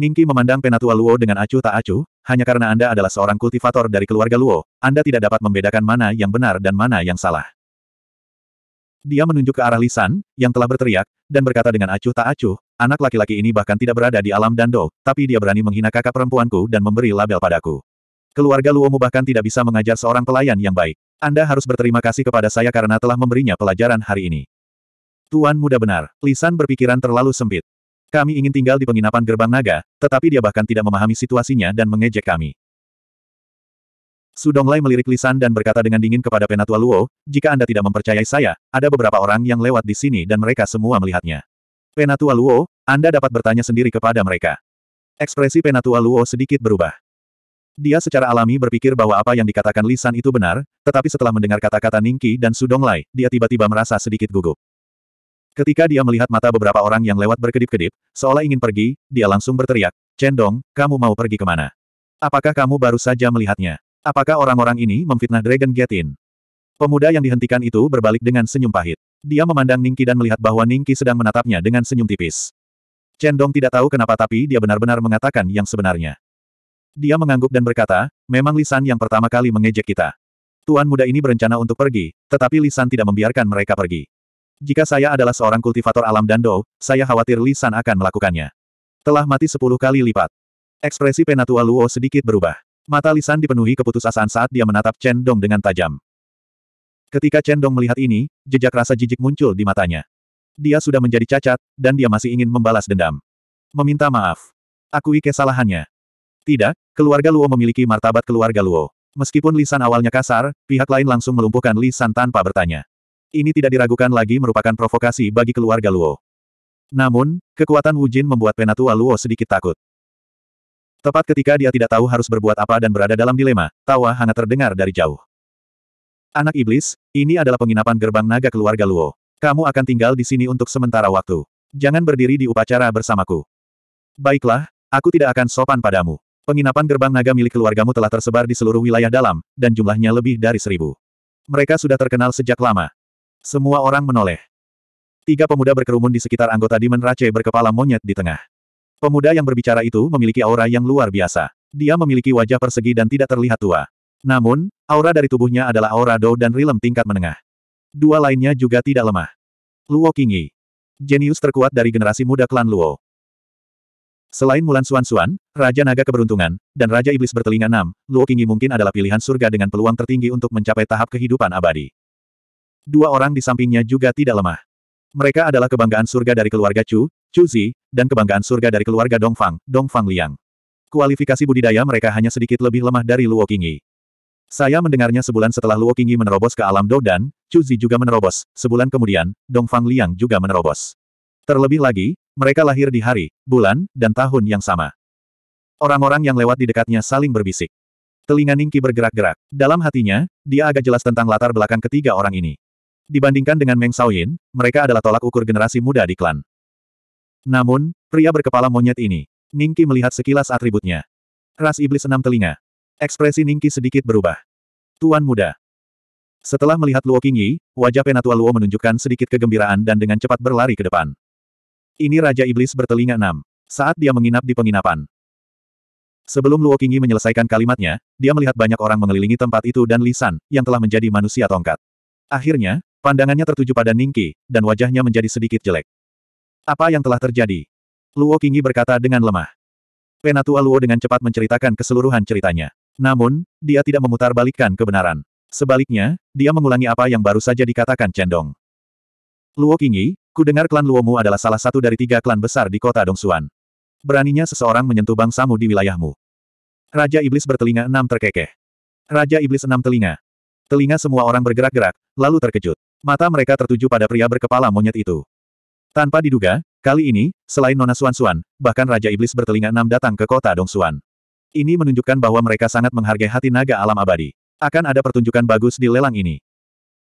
Ningki memandang Penatua Luo dengan acuh tak acuh, hanya karena Anda adalah seorang kultivator dari keluarga Luo, Anda tidak dapat membedakan mana yang benar dan mana yang salah. Dia menunjuk ke arah Lisan, yang telah berteriak, dan berkata dengan acuh tak acuh, anak laki-laki ini bahkan tidak berada di alam dando, tapi dia berani menghina kakak perempuanku dan memberi label padaku. Keluarga Luomu bahkan tidak bisa mengajar seorang pelayan yang baik. Anda harus berterima kasih kepada saya karena telah memberinya pelajaran hari ini. Tuan muda benar, Lisan berpikiran terlalu sempit. Kami ingin tinggal di penginapan gerbang naga, tetapi dia bahkan tidak memahami situasinya dan mengejek kami. Sudong Lai melirik Lisan dan berkata dengan dingin kepada Penatua Luo, jika Anda tidak mempercayai saya, ada beberapa orang yang lewat di sini dan mereka semua melihatnya. Penatua Luo, Anda dapat bertanya sendiri kepada mereka. Ekspresi Penatua Luo sedikit berubah. Dia secara alami berpikir bahwa apa yang dikatakan Lisan itu benar, tetapi setelah mendengar kata-kata Ningki dan Sudong Lai, dia tiba-tiba merasa sedikit gugup. Ketika dia melihat mata beberapa orang yang lewat berkedip-kedip, seolah ingin pergi, dia langsung berteriak, Cendong, kamu mau pergi kemana? Apakah kamu baru saja melihatnya? Apakah orang-orang ini memfitnah Dragon In? Pemuda yang dihentikan itu berbalik dengan senyum pahit. Dia memandang Ningki dan melihat bahwa Ningki sedang menatapnya dengan senyum tipis. Cendong tidak tahu kenapa tapi dia benar-benar mengatakan yang sebenarnya. Dia mengangguk dan berkata, memang Lisan yang pertama kali mengejek kita. Tuan muda ini berencana untuk pergi, tetapi Lisan tidak membiarkan mereka pergi. Jika saya adalah seorang kultivator alam dan dou, saya khawatir Li San akan melakukannya. Telah mati sepuluh kali lipat. Ekspresi Penatua Luo sedikit berubah. Mata Li San dipenuhi keputusasaan saat dia menatap Chen Dong dengan tajam. Ketika Chen Dong melihat ini, jejak rasa jijik muncul di matanya. Dia sudah menjadi cacat, dan dia masih ingin membalas dendam. Meminta maaf. Akui kesalahannya. Tidak, keluarga Luo memiliki martabat keluarga Luo. Meskipun Lisan awalnya kasar, pihak lain langsung melumpuhkan Lisan tanpa bertanya. Ini tidak diragukan lagi merupakan provokasi bagi keluarga Luo. Namun, kekuatan Wu Jin membuat penatua Luo sedikit takut. Tepat ketika dia tidak tahu harus berbuat apa dan berada dalam dilema, tawa hangat terdengar dari jauh. Anak iblis, ini adalah penginapan gerbang naga keluarga Luo. Kamu akan tinggal di sini untuk sementara waktu. Jangan berdiri di upacara bersamaku. Baiklah, aku tidak akan sopan padamu. Penginapan gerbang naga milik keluargamu telah tersebar di seluruh wilayah dalam, dan jumlahnya lebih dari seribu. Mereka sudah terkenal sejak lama, semua orang menoleh. Tiga pemuda berkerumun di sekitar anggota Demon Race berkepala monyet di tengah. Pemuda yang berbicara itu memiliki aura yang luar biasa. Dia memiliki wajah persegi dan tidak terlihat tua. Namun, aura dari tubuhnya adalah aura Dou dan Rilem tingkat menengah. Dua lainnya juga tidak lemah. Luo Qingyi. Jenius terkuat dari generasi muda klan Luo. Selain Mulan Suan Suan, Raja Naga Keberuntungan, dan Raja Iblis Bertelinga Enam, Luo Qingyi mungkin adalah pilihan surga dengan peluang tertinggi untuk mencapai tahap kehidupan abadi. Dua orang di sampingnya juga tidak lemah. Mereka adalah kebanggaan surga dari keluarga Chu, Chu Zi, dan kebanggaan surga dari keluarga Dongfang, Dongfang Liang. Kualifikasi budidaya mereka hanya sedikit lebih lemah dari Luo Qingyi. Saya mendengarnya sebulan setelah Luo Qingyi menerobos ke alam Dou dan, Chu Zi juga menerobos, sebulan kemudian, Dongfang Liang juga menerobos. Terlebih lagi, mereka lahir di hari, bulan, dan tahun yang sama. Orang-orang yang lewat di dekatnya saling berbisik. Telinga Ningki bergerak-gerak. Dalam hatinya, dia agak jelas tentang latar belakang ketiga orang ini. Dibandingkan dengan Meng Shaoyin, mereka adalah tolak ukur generasi muda di klan. Namun, pria berkepala monyet ini, Ningki melihat sekilas atributnya. Ras iblis enam telinga. Ekspresi Ningki sedikit berubah. Tuan muda. Setelah melihat Luo Qingyi, wajah Penatua Luo menunjukkan sedikit kegembiraan dan dengan cepat berlari ke depan. Ini Raja Iblis bertelinga enam. Saat dia menginap di penginapan. Sebelum Luo Qingyi menyelesaikan kalimatnya, dia melihat banyak orang mengelilingi tempat itu dan Lisan, yang telah menjadi manusia tongkat. Akhirnya, Pandangannya tertuju pada Ningki, dan wajahnya menjadi sedikit jelek. Apa yang telah terjadi? Luo Kingi berkata dengan lemah. Penatua Luo dengan cepat menceritakan keseluruhan ceritanya. Namun, dia tidak memutarbalikkan kebenaran. Sebaliknya, dia mengulangi apa yang baru saja dikatakan Cendong. Luo Kingi, ku dengar klan Luomu adalah salah satu dari tiga klan besar di kota Dongsuan. Beraninya seseorang menyentuh bangsamu di wilayahmu. Raja Iblis bertelinga enam terkekeh. Raja Iblis enam telinga. Telinga semua orang bergerak-gerak, lalu terkejut. Mata mereka tertuju pada pria berkepala monyet itu. Tanpa diduga, kali ini, selain Nona Suan-Suan, bahkan Raja Iblis bertelinga enam datang ke kota Dongsuan. Ini menunjukkan bahwa mereka sangat menghargai hati naga alam abadi. Akan ada pertunjukan bagus di lelang ini.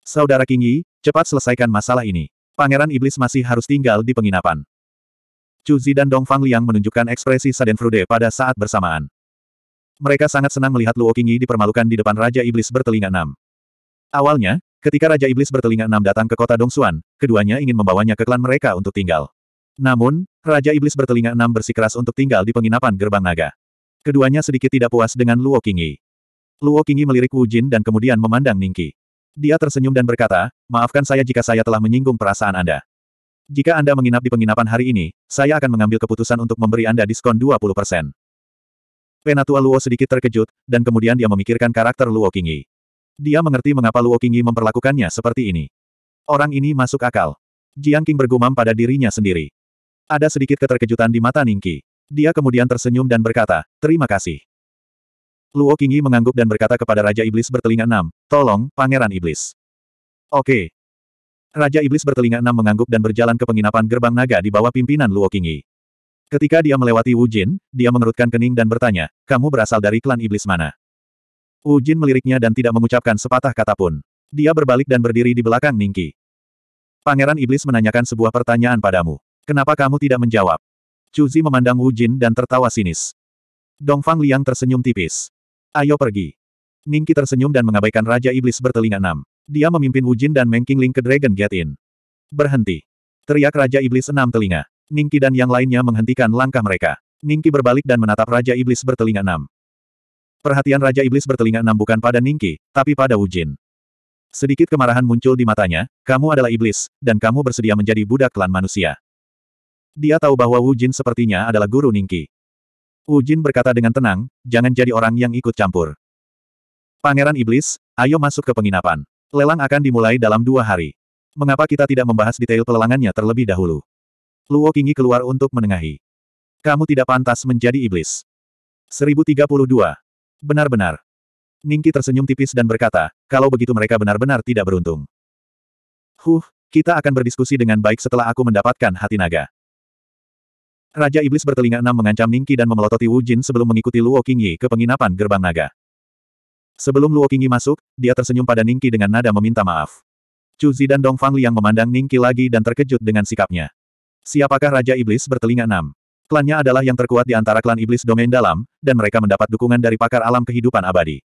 Saudara Kingi, cepat selesaikan masalah ini. Pangeran Iblis masih harus tinggal di penginapan. Chu Zi dan Dong Fang Liang menunjukkan ekspresi Saden Frude pada saat bersamaan. Mereka sangat senang melihat Luo Kingi dipermalukan di depan Raja Iblis bertelinga enam. Awalnya, Ketika Raja Iblis bertelinga enam datang ke kota Dongsuan, keduanya ingin membawanya ke klan mereka untuk tinggal. Namun, Raja Iblis bertelinga enam bersikeras untuk tinggal di penginapan gerbang naga. Keduanya sedikit tidak puas dengan Luo Qingyi. Luo Qingyi melirik Wu Jin dan kemudian memandang Ningki. Dia tersenyum dan berkata, maafkan saya jika saya telah menyinggung perasaan Anda. Jika Anda menginap di penginapan hari ini, saya akan mengambil keputusan untuk memberi Anda diskon 20%. Penatua Luo sedikit terkejut, dan kemudian dia memikirkan karakter Luo Qingyi. Dia mengerti mengapa Luo Qingyi memperlakukannya seperti ini. Orang ini masuk akal. Jiang Qing bergumam pada dirinya sendiri. Ada sedikit keterkejutan di mata Ningqi. Dia kemudian tersenyum dan berkata, terima kasih. Luo Qingyi mengangguk dan berkata kepada Raja Iblis bertelinga enam, tolong, Pangeran Iblis. Oke. Raja Iblis bertelinga enam mengangguk dan berjalan ke penginapan gerbang naga di bawah pimpinan Luo Qingyi. Ketika dia melewati Wu Jin, dia mengerutkan kening dan bertanya, kamu berasal dari klan Iblis mana? Ujin meliriknya dan tidak mengucapkan sepatah kata pun. Dia berbalik dan berdiri di belakang Ningki. Pangeran Iblis menanyakan sebuah pertanyaan padamu. Kenapa kamu tidak menjawab? Cuzi memandang Wujin dan tertawa sinis. Dongfang Liang tersenyum tipis. Ayo pergi. Ningki tersenyum dan mengabaikan Raja Iblis bertelinga enam. Dia memimpin Wujin dan Meng Qingling ke Dragon Gate Inn. Berhenti. Teriak Raja Iblis enam telinga. Ningki dan yang lainnya menghentikan langkah mereka. Ningki berbalik dan menatap Raja Iblis bertelinga enam. Perhatian Raja Iblis bertelinga enam bukan pada Ningki, tapi pada Wujin. Sedikit kemarahan muncul di matanya, kamu adalah iblis, dan kamu bersedia menjadi budak klan manusia. Dia tahu bahwa Wu Jin sepertinya adalah guru Ningki. Wu Jin berkata dengan tenang, jangan jadi orang yang ikut campur. Pangeran Iblis, ayo masuk ke penginapan. Lelang akan dimulai dalam dua hari. Mengapa kita tidak membahas detail pelelangannya terlebih dahulu? Luo Qingyi keluar untuk menengahi. Kamu tidak pantas menjadi iblis. 1032. Benar-benar. Ningki tersenyum tipis dan berkata, kalau begitu mereka benar-benar tidak beruntung. Huh, kita akan berdiskusi dengan baik setelah aku mendapatkan hati naga. Raja Iblis bertelinga enam mengancam Ningki dan memelototi Wu Jin sebelum mengikuti Luo Qingyi ke penginapan gerbang naga. Sebelum Luo Qingyi masuk, dia tersenyum pada Ningki dengan nada meminta maaf. Chu Zi dan Dong Fang Liang memandang Ningki lagi dan terkejut dengan sikapnya. Siapakah Raja Iblis bertelinga enam? Klannya adalah yang terkuat di antara klan iblis domain dalam, dan mereka mendapat dukungan dari pakar alam kehidupan abadi.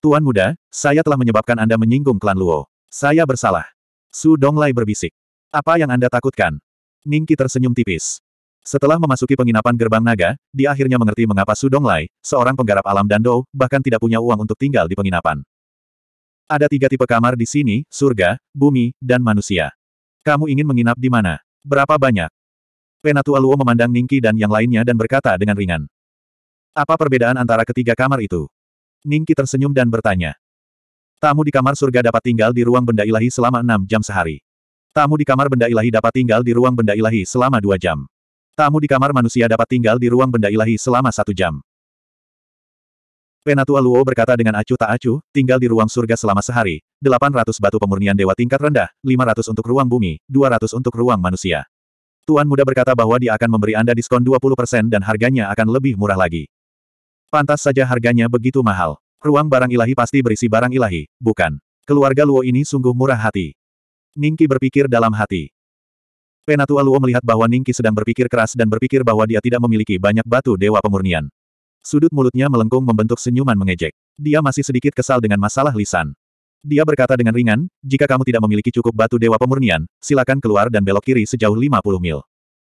Tuan muda, saya telah menyebabkan Anda menyinggung klan Luo. Saya bersalah. Su Donglai berbisik. Apa yang Anda takutkan? Ningki tersenyum tipis. Setelah memasuki penginapan gerbang naga, dia akhirnya mengerti mengapa Su Donglai, seorang penggarap alam dan dou, bahkan tidak punya uang untuk tinggal di penginapan. Ada tiga tipe kamar di sini, surga, bumi, dan manusia. Kamu ingin menginap di mana? Berapa banyak? Penatua Luo memandang Ningki dan yang lainnya dan berkata dengan ringan. Apa perbedaan antara ketiga kamar itu? Ningki tersenyum dan bertanya. Tamu di kamar surga dapat tinggal di ruang benda ilahi selama enam jam sehari. Tamu di kamar benda ilahi dapat tinggal di ruang benda ilahi selama dua jam. Tamu di kamar manusia dapat tinggal di ruang benda ilahi selama satu jam. Penatua Luo berkata dengan acuh tak acuh, tinggal di ruang surga selama sehari, 800 batu pemurnian dewa tingkat rendah, 500 untuk ruang bumi, 200 untuk ruang manusia. Tuan muda berkata bahwa dia akan memberi Anda diskon 20% dan harganya akan lebih murah lagi. Pantas saja harganya begitu mahal. Ruang barang ilahi pasti berisi barang ilahi, bukan? Keluarga Luo ini sungguh murah hati. Ningki berpikir dalam hati. Penatua Luo melihat bahwa Ningki sedang berpikir keras dan berpikir bahwa dia tidak memiliki banyak batu dewa pemurnian. Sudut mulutnya melengkung membentuk senyuman mengejek. Dia masih sedikit kesal dengan masalah lisan. Dia berkata dengan ringan, jika kamu tidak memiliki cukup batu dewa pemurnian, silakan keluar dan belok kiri sejauh 50 mil.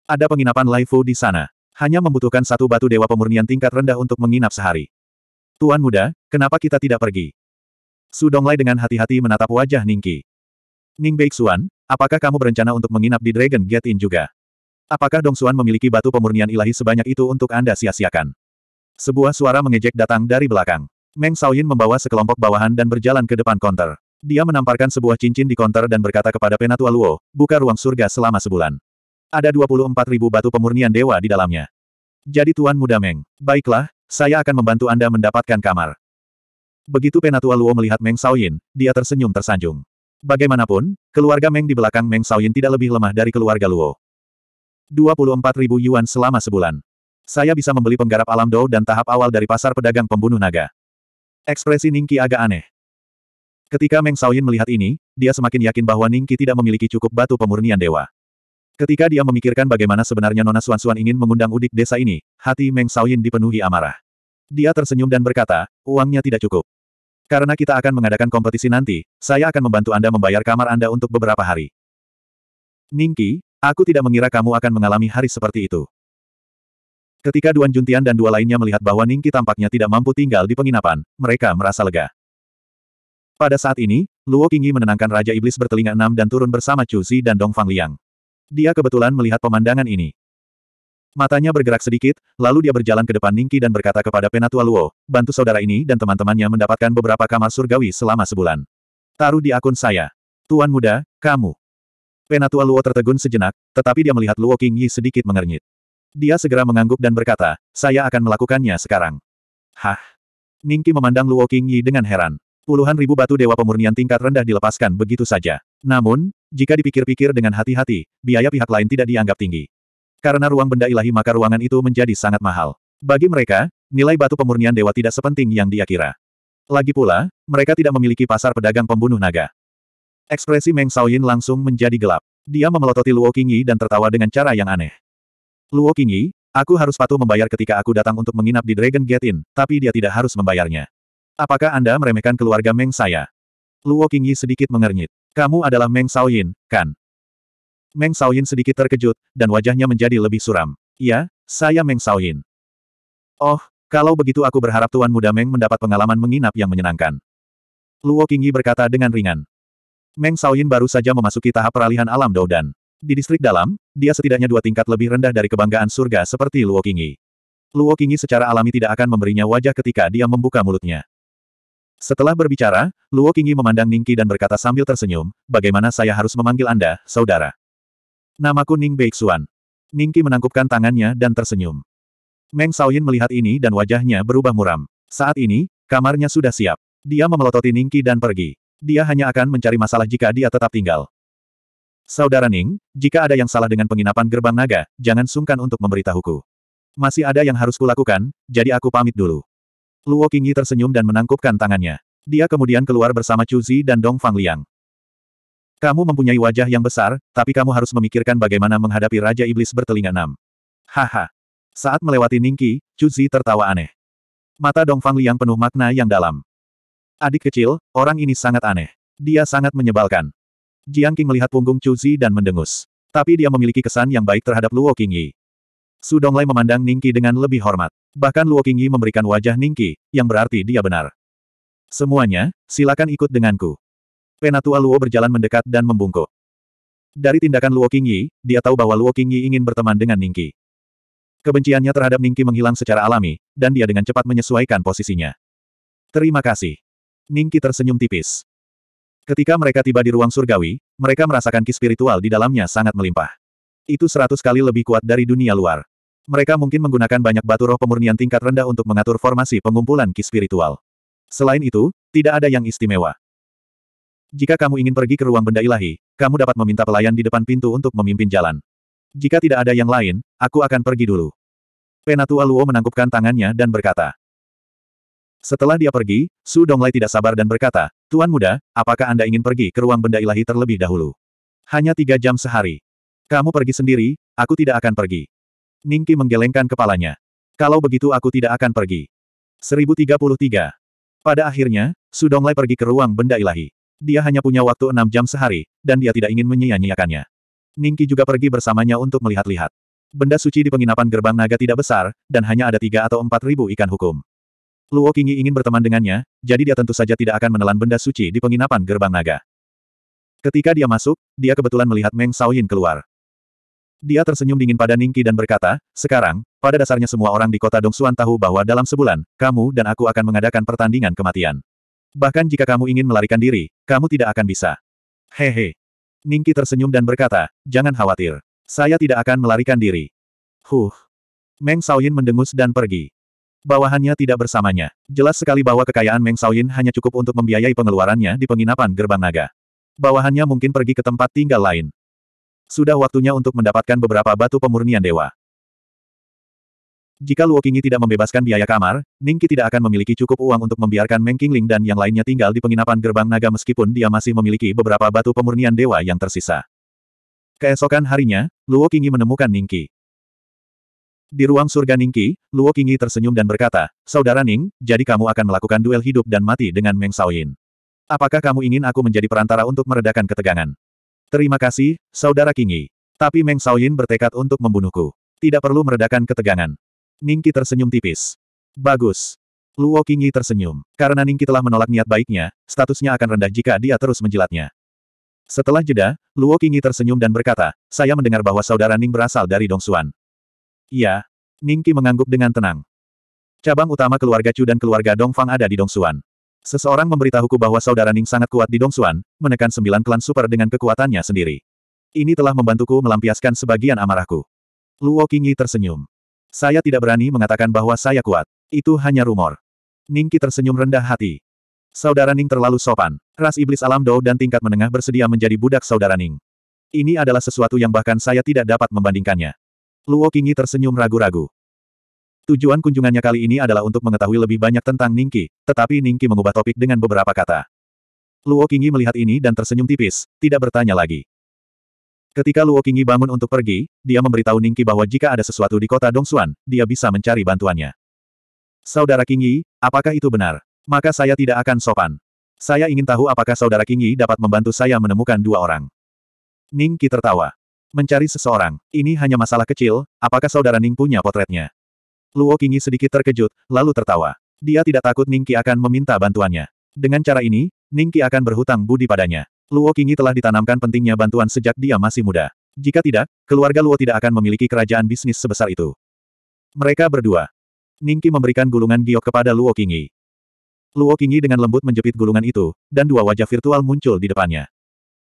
Ada penginapan Laifu di sana. Hanya membutuhkan satu batu dewa pemurnian tingkat rendah untuk menginap sehari. Tuan muda, kenapa kita tidak pergi? Su Donglai dengan hati-hati menatap wajah Ningki. Ning Beixuan, apakah kamu berencana untuk menginap di Dragon Gate Inn juga? Apakah Dong Dongsuan memiliki batu pemurnian ilahi sebanyak itu untuk Anda sia-siakan? Sebuah suara mengejek datang dari belakang. Meng Shaoyin membawa sekelompok bawahan dan berjalan ke depan konter. Dia menamparkan sebuah cincin di konter dan berkata kepada Penatua Luo, buka ruang surga selama sebulan. Ada 24 ribu batu pemurnian dewa di dalamnya. Jadi Tuan Muda Meng, baiklah, saya akan membantu Anda mendapatkan kamar. Begitu Penatua Luo melihat Meng Shaoyin, dia tersenyum tersanjung. Bagaimanapun, keluarga Meng di belakang Meng Shaoyin tidak lebih lemah dari keluarga Luo. 24 ribu yuan selama sebulan. Saya bisa membeli penggarap alam dou dan tahap awal dari pasar pedagang pembunuh naga. Ekspresi Ningki agak aneh. Ketika Meng Shaoyin melihat ini, dia semakin yakin bahwa Ningki tidak memiliki cukup batu pemurnian dewa. Ketika dia memikirkan bagaimana sebenarnya Nona Suan-Suan ingin mengundang udik desa ini, hati Meng Shaoyin dipenuhi amarah. Dia tersenyum dan berkata, uangnya tidak cukup. Karena kita akan mengadakan kompetisi nanti, saya akan membantu Anda membayar kamar Anda untuk beberapa hari. Ningki, aku tidak mengira kamu akan mengalami hari seperti itu. Ketika Duan Juntian dan dua lainnya melihat bahwa Ningki tampaknya tidak mampu tinggal di penginapan, mereka merasa lega. Pada saat ini, Luo Qingyi menenangkan Raja Iblis bertelinga enam dan turun bersama Chu Zi dan Dong Fang Liang. Dia kebetulan melihat pemandangan ini. Matanya bergerak sedikit, lalu dia berjalan ke depan Ningki dan berkata kepada Penatua Luo, bantu saudara ini dan teman-temannya mendapatkan beberapa kamar surgawi selama sebulan. Taruh di akun saya. Tuan muda, kamu. Penatua Luo tertegun sejenak, tetapi dia melihat Luo Qingyi sedikit mengernyit. Dia segera mengangguk dan berkata, saya akan melakukannya sekarang. Hah? Ningki memandang Luo Qingyi dengan heran. Puluhan ribu batu dewa pemurnian tingkat rendah dilepaskan begitu saja. Namun, jika dipikir-pikir dengan hati-hati, biaya pihak lain tidak dianggap tinggi. Karena ruang benda ilahi maka ruangan itu menjadi sangat mahal. Bagi mereka, nilai batu pemurnian dewa tidak sepenting yang dia kira. Lagi pula, mereka tidak memiliki pasar pedagang pembunuh naga. Ekspresi Meng Shaoyin langsung menjadi gelap. Dia memelototi Luo Qingyi dan tertawa dengan cara yang aneh. Luo Qingyi, aku harus patuh membayar ketika aku datang untuk menginap di Dragon Gate Inn, tapi dia tidak harus membayarnya. Apakah Anda meremehkan keluarga Meng saya? Luo Qingyi sedikit mengernyit. Kamu adalah Meng Yin, kan? Meng Yin sedikit terkejut, dan wajahnya menjadi lebih suram. Ya, saya Meng Yin. Oh, kalau begitu aku berharap Tuan Muda Meng mendapat pengalaman menginap yang menyenangkan. Luo Qingyi berkata dengan ringan. Meng Yin baru saja memasuki tahap peralihan alam Doudan. Di distrik dalam, dia setidaknya dua tingkat lebih rendah dari kebanggaan surga seperti Luo Qingyi. Luo Qingyi secara alami tidak akan memberinya wajah ketika dia membuka mulutnya. Setelah berbicara, Luo Qingyi memandang Ningqi dan berkata sambil tersenyum, bagaimana saya harus memanggil Anda, saudara? Namaku Ning Beixuan. Ningqi menangkupkan tangannya dan tersenyum. Meng Shaoyin melihat ini dan wajahnya berubah muram. Saat ini, kamarnya sudah siap. Dia memelototi Ningqi dan pergi. Dia hanya akan mencari masalah jika dia tetap tinggal. Saudara Ning, jika ada yang salah dengan penginapan gerbang naga, jangan sungkan untuk memberitahuku. Masih ada yang harus kulakukan, jadi aku pamit dulu. Luo Qingyi tersenyum dan menangkupkan tangannya. Dia kemudian keluar bersama Chu Zi dan Dong Fang Liang. Kamu mempunyai wajah yang besar, tapi kamu harus memikirkan bagaimana menghadapi Raja Iblis bertelinga enam. Haha. Saat melewati Ningki, Chu Zi tertawa aneh. Mata Dong Fang Liang penuh makna yang dalam. Adik kecil, orang ini sangat aneh. Dia sangat menyebalkan. Jiang Qing melihat punggung Chu Zi dan mendengus. Tapi dia memiliki kesan yang baik terhadap Luo Qingyi. Su Donglai memandang Ningqi dengan lebih hormat. Bahkan Luo Qingyi memberikan wajah Ningqi, yang berarti dia benar. Semuanya, silakan ikut denganku. Penatua Luo berjalan mendekat dan membungkuk. Dari tindakan Luo Qingyi, dia tahu bahwa Luo Qingyi ingin berteman dengan Ningqi. Kebenciannya terhadap Ningqi menghilang secara alami, dan dia dengan cepat menyesuaikan posisinya. Terima kasih. Ningqi tersenyum tipis. Ketika mereka tiba di ruang surgawi, mereka merasakan ki spiritual di dalamnya sangat melimpah. Itu seratus kali lebih kuat dari dunia luar. Mereka mungkin menggunakan banyak batu roh pemurnian tingkat rendah untuk mengatur formasi pengumpulan ki spiritual. Selain itu, tidak ada yang istimewa. Jika kamu ingin pergi ke ruang benda ilahi, kamu dapat meminta pelayan di depan pintu untuk memimpin jalan. Jika tidak ada yang lain, aku akan pergi dulu. Penatua Luo menangkupkan tangannya dan berkata, setelah dia pergi, Su Donglai tidak sabar dan berkata, Tuan muda, apakah Anda ingin pergi ke ruang benda ilahi terlebih dahulu? Hanya tiga jam sehari. Kamu pergi sendiri, aku tidak akan pergi. Ningki menggelengkan kepalanya. Kalau begitu aku tidak akan pergi. 1033. Pada akhirnya, Su Donglai pergi ke ruang benda ilahi. Dia hanya punya waktu enam jam sehari, dan dia tidak ingin menyia-nyiakannya. Ningki juga pergi bersamanya untuk melihat-lihat. Benda suci di penginapan gerbang naga tidak besar, dan hanya ada tiga atau empat ribu ikan hukum. Luo Qingyi ingin berteman dengannya, jadi dia tentu saja tidak akan menelan benda suci di penginapan gerbang naga. Ketika dia masuk, dia kebetulan melihat Meng Shaoyin keluar. Dia tersenyum dingin pada Ningki dan berkata, sekarang, pada dasarnya semua orang di kota Dongsuan tahu bahwa dalam sebulan, kamu dan aku akan mengadakan pertandingan kematian. Bahkan jika kamu ingin melarikan diri, kamu tidak akan bisa. Hehe. Ningki tersenyum dan berkata, jangan khawatir. Saya tidak akan melarikan diri. Huh. Meng Shaoyin mendengus dan pergi. Bawahannya tidak bersamanya. Jelas sekali bahwa kekayaan Meng Shaoyin hanya cukup untuk membiayai pengeluarannya di penginapan gerbang naga. Bawahannya mungkin pergi ke tempat tinggal lain. Sudah waktunya untuk mendapatkan beberapa batu pemurnian dewa. Jika Luo Qingyi tidak membebaskan biaya kamar, Ningki tidak akan memiliki cukup uang untuk membiarkan Meng Qingling dan yang lainnya tinggal di penginapan gerbang naga meskipun dia masih memiliki beberapa batu pemurnian dewa yang tersisa. Keesokan harinya, Luo Qingyi menemukan Ningki. Di ruang surga Ningqi, Luo Qingyi tersenyum dan berkata, Saudara Ning, jadi kamu akan melakukan duel hidup dan mati dengan Meng Shaoyin. Apakah kamu ingin aku menjadi perantara untuk meredakan ketegangan? Terima kasih, Saudara Qingyi. Tapi Meng Shaoyin bertekad untuk membunuhku. Tidak perlu meredakan ketegangan. Ningqi tersenyum tipis. Bagus. Luo Qingyi tersenyum. Karena Ningqi telah menolak niat baiknya, statusnya akan rendah jika dia terus menjilatnya. Setelah jeda, Luo Qingyi tersenyum dan berkata, saya mendengar bahwa saudara Ning berasal dari Dongsuan. Iya. Ningki mengangguk dengan tenang. Cabang utama keluarga Chu dan keluarga Dongfang ada di Dongsuan. Seseorang memberitahuku bahwa saudara Ning sangat kuat di Dongsuan, menekan sembilan klan super dengan kekuatannya sendiri. Ini telah membantuku melampiaskan sebagian amarahku. Luo Qingyi tersenyum. Saya tidak berani mengatakan bahwa saya kuat. Itu hanya rumor. Ningki tersenyum rendah hati. Saudara Ning terlalu sopan. Ras iblis alam Dou dan tingkat menengah bersedia menjadi budak saudara Ning. Ini adalah sesuatu yang bahkan saya tidak dapat membandingkannya. Luo Qingyi tersenyum ragu-ragu. Tujuan kunjungannya kali ini adalah untuk mengetahui lebih banyak tentang Ningki, tetapi Ningki mengubah topik dengan beberapa kata. Luo Qingyi melihat ini dan tersenyum tipis, tidak bertanya lagi. Ketika Luo Qingyi bangun untuk pergi, dia memberitahu Ningki bahwa jika ada sesuatu di kota Dongsuan, dia bisa mencari bantuannya. Saudara Qingyi, apakah itu benar? Maka saya tidak akan sopan. Saya ingin tahu apakah saudara Qingyi dapat membantu saya menemukan dua orang. Ningki tertawa. Mencari seseorang, ini hanya masalah kecil, apakah saudara Ning punya potretnya? Luo Qingyi sedikit terkejut, lalu tertawa. Dia tidak takut Ning Qi akan meminta bantuannya. Dengan cara ini, Ning Qi akan berhutang budi padanya. Luo Qingyi telah ditanamkan pentingnya bantuan sejak dia masih muda. Jika tidak, keluarga Luo tidak akan memiliki kerajaan bisnis sebesar itu. Mereka berdua. Ning Qi memberikan gulungan giok kepada Luo Qingyi. Luo Qingyi dengan lembut menjepit gulungan itu, dan dua wajah virtual muncul di depannya.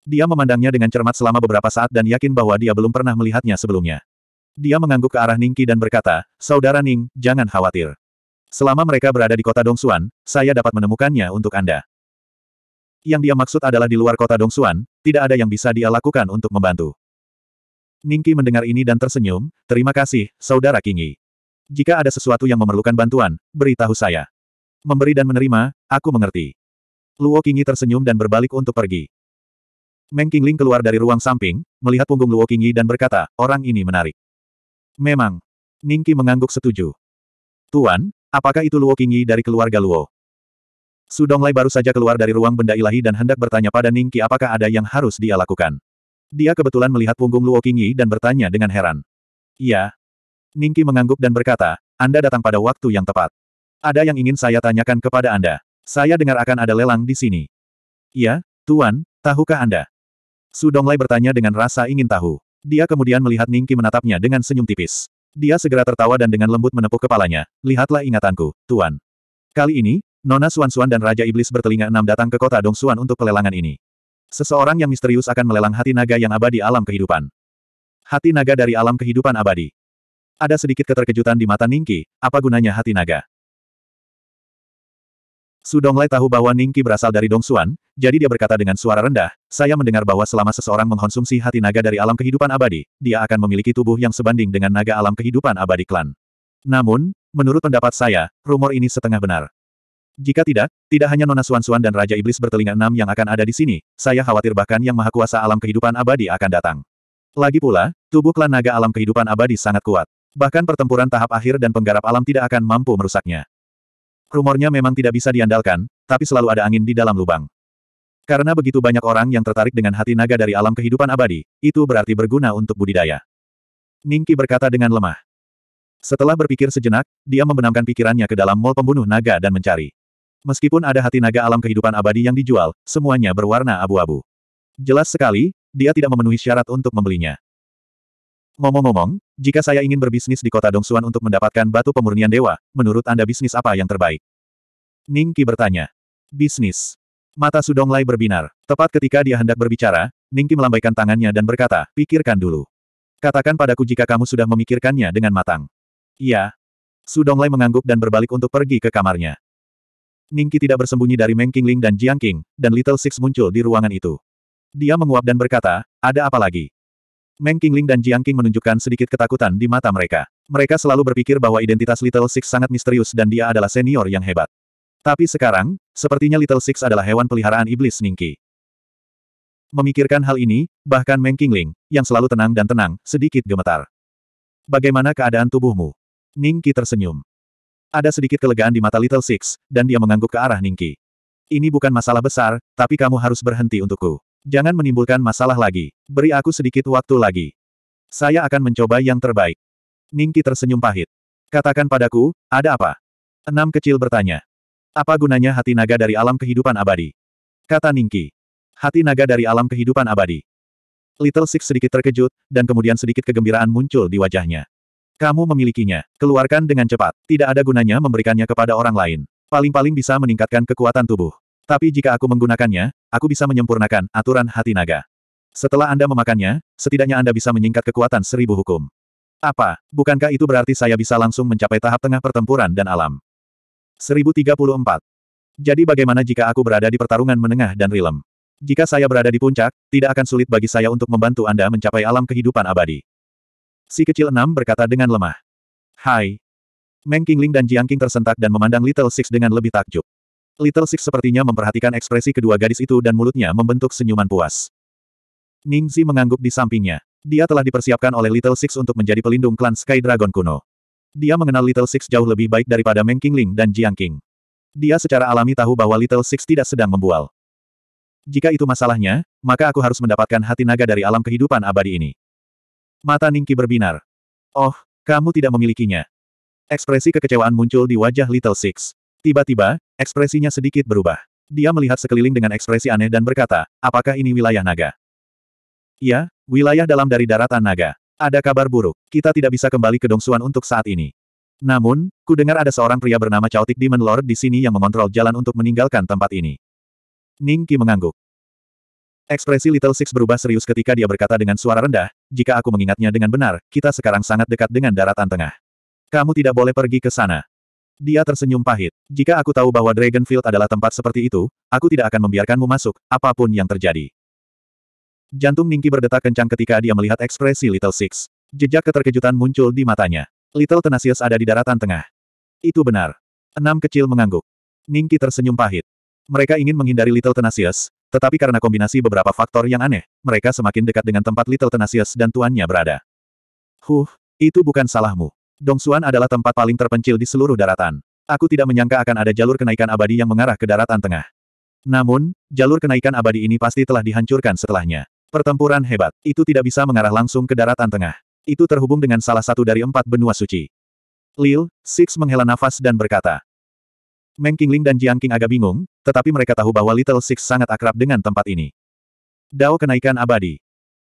Dia memandangnya dengan cermat selama beberapa saat dan yakin bahwa dia belum pernah melihatnya sebelumnya. Dia mengangguk ke arah Ningki dan berkata, Saudara Ning, jangan khawatir. Selama mereka berada di kota Dongsuan, saya dapat menemukannya untuk Anda. Yang dia maksud adalah di luar kota Dongsuan, tidak ada yang bisa dia lakukan untuk membantu. Ningki mendengar ini dan tersenyum, terima kasih, Saudara Kingi. Jika ada sesuatu yang memerlukan bantuan, beritahu saya. Memberi dan menerima, aku mengerti. Luo Kingi tersenyum dan berbalik untuk pergi. Meng Qingling keluar dari ruang samping, melihat punggung Luo Qingyi dan berkata, orang ini menarik. Memang. Ningki mengangguk setuju. Tuan, apakah itu Luo Qingyi dari keluarga Luo? Su Donglai baru saja keluar dari ruang benda ilahi dan hendak bertanya pada Ningki apakah ada yang harus dia lakukan. Dia kebetulan melihat punggung Luo Qingyi dan bertanya dengan heran. Iya. Ningki mengangguk dan berkata, Anda datang pada waktu yang tepat. Ada yang ingin saya tanyakan kepada Anda. Saya dengar akan ada lelang di sini. Iya, Tuan, tahukah Anda? Su Donglai bertanya dengan rasa ingin tahu. Dia kemudian melihat Ningki menatapnya dengan senyum tipis. Dia segera tertawa dan dengan lembut menepuk kepalanya. Lihatlah ingatanku, Tuan. Kali ini, Nona Suan-Suan dan Raja Iblis bertelinga enam datang ke kota Dong Suan untuk pelelangan ini. Seseorang yang misterius akan melelang hati naga yang abadi alam kehidupan. Hati naga dari alam kehidupan abadi. Ada sedikit keterkejutan di mata Ningki, apa gunanya hati naga? Su Donglai tahu bahwa Ningqi berasal dari Dongsuan, jadi dia berkata dengan suara rendah, saya mendengar bahwa selama seseorang mengkonsumsi hati naga dari alam kehidupan abadi, dia akan memiliki tubuh yang sebanding dengan naga alam kehidupan abadi klan. Namun, menurut pendapat saya, rumor ini setengah benar. Jika tidak, tidak hanya Nona Suan-Suan dan Raja Iblis bertelinga enam yang akan ada di sini, saya khawatir bahkan yang maha kuasa alam kehidupan abadi akan datang. Lagi pula, tubuh klan naga alam kehidupan abadi sangat kuat. Bahkan pertempuran tahap akhir dan penggarap alam tidak akan mampu merusaknya. Rumornya memang tidak bisa diandalkan, tapi selalu ada angin di dalam lubang. Karena begitu banyak orang yang tertarik dengan hati naga dari alam kehidupan abadi, itu berarti berguna untuk budidaya. Ningki berkata dengan lemah. Setelah berpikir sejenak, dia membenamkan pikirannya ke dalam mall pembunuh naga dan mencari. Meskipun ada hati naga alam kehidupan abadi yang dijual, semuanya berwarna abu-abu. Jelas sekali, dia tidak memenuhi syarat untuk membelinya. Ngomong-ngomong, jika saya ingin berbisnis di kota Dongsuan untuk mendapatkan batu pemurnian dewa, menurut Anda bisnis apa yang terbaik? Ning Qi bertanya. Bisnis. Mata Sudong Lai berbinar. Tepat ketika dia hendak berbicara, Ning Qi melambaikan tangannya dan berkata, pikirkan dulu. Katakan padaku jika kamu sudah memikirkannya dengan matang. Iya. Sudong Lai mengangguk dan berbalik untuk pergi ke kamarnya. Ning Qi tidak bersembunyi dari Meng Qingling dan Jiang Qing, dan Little Six muncul di ruangan itu. Dia menguap dan berkata, ada apa lagi? Meng Qingling dan Jiang Qing menunjukkan sedikit ketakutan di mata mereka. Mereka selalu berpikir bahwa identitas Little Six sangat misterius dan dia adalah senior yang hebat. Tapi sekarang, sepertinya Little Six adalah hewan peliharaan iblis Ningki. Memikirkan hal ini, bahkan Meng Qingling, yang selalu tenang dan tenang, sedikit gemetar. Bagaimana keadaan tubuhmu? Ningki tersenyum. Ada sedikit kelegaan di mata Little Six, dan dia mengangguk ke arah Ningki. Ini bukan masalah besar, tapi kamu harus berhenti untukku. Jangan menimbulkan masalah lagi. Beri aku sedikit waktu lagi. Saya akan mencoba yang terbaik. Ningki tersenyum pahit. Katakan padaku, ada apa? Enam kecil bertanya. Apa gunanya hati naga dari alam kehidupan abadi? Kata Ningki. Hati naga dari alam kehidupan abadi. Little Six sedikit terkejut, dan kemudian sedikit kegembiraan muncul di wajahnya. Kamu memilikinya. Keluarkan dengan cepat. Tidak ada gunanya memberikannya kepada orang lain. Paling-paling bisa meningkatkan kekuatan tubuh. Tapi jika aku menggunakannya, aku bisa menyempurnakan aturan hati naga. Setelah Anda memakannya, setidaknya Anda bisa menyingkat kekuatan seribu hukum. Apa, bukankah itu berarti saya bisa langsung mencapai tahap tengah pertempuran dan alam? 1034. Jadi bagaimana jika aku berada di pertarungan menengah dan rilem? Jika saya berada di puncak, tidak akan sulit bagi saya untuk membantu Anda mencapai alam kehidupan abadi. Si kecil enam berkata dengan lemah. Hai. Meng Qingling dan Jiang Qing tersentak dan memandang Little Six dengan lebih takjub. Little Six sepertinya memperhatikan ekspresi kedua gadis itu dan mulutnya membentuk senyuman puas. Ningzi mengangguk di sampingnya. Dia telah dipersiapkan oleh Little Six untuk menjadi pelindung klan Sky Dragon kuno. Dia mengenal Little Six jauh lebih baik daripada Meng Qingling dan Jiang Qing. Dia secara alami tahu bahwa Little Six tidak sedang membual. Jika itu masalahnya, maka aku harus mendapatkan hati naga dari alam kehidupan abadi ini. Mata Ningki berbinar. Oh, kamu tidak memilikinya. Ekspresi kekecewaan muncul di wajah Little Six. Tiba-tiba, ekspresinya sedikit berubah. Dia melihat sekeliling dengan ekspresi aneh dan berkata, apakah ini wilayah naga? Ya, wilayah dalam dari daratan naga. Ada kabar buruk, kita tidak bisa kembali ke Dongsuan untuk saat ini. Namun, ku dengar ada seorang pria bernama Chaotic Demon Lord di sini yang mengontrol jalan untuk meninggalkan tempat ini. Ning Qi mengangguk. Ekspresi Little Six berubah serius ketika dia berkata dengan suara rendah, jika aku mengingatnya dengan benar, kita sekarang sangat dekat dengan daratan tengah. Kamu tidak boleh pergi ke sana. Dia tersenyum pahit. Jika aku tahu bahwa Dragonfield adalah tempat seperti itu, aku tidak akan membiarkanmu masuk, apapun yang terjadi. Jantung Ningki berdetak kencang ketika dia melihat ekspresi Little Six. Jejak keterkejutan muncul di matanya. Little Tenacious ada di daratan tengah. Itu benar. Enam kecil mengangguk. Ningki tersenyum pahit. Mereka ingin menghindari Little Tenacious, tetapi karena kombinasi beberapa faktor yang aneh, mereka semakin dekat dengan tempat Little Tenacious dan tuannya berada. Huh, itu bukan salahmu. Dongsuan adalah tempat paling terpencil di seluruh daratan. Aku tidak menyangka akan ada jalur kenaikan abadi yang mengarah ke daratan tengah. Namun, jalur kenaikan abadi ini pasti telah dihancurkan setelahnya. Pertempuran hebat, itu tidak bisa mengarah langsung ke daratan tengah. Itu terhubung dengan salah satu dari empat benua suci. Lil, Six menghela nafas dan berkata. Meng Qingling dan Jiang Qing agak bingung, tetapi mereka tahu bahwa Little Six sangat akrab dengan tempat ini. Dao kenaikan abadi.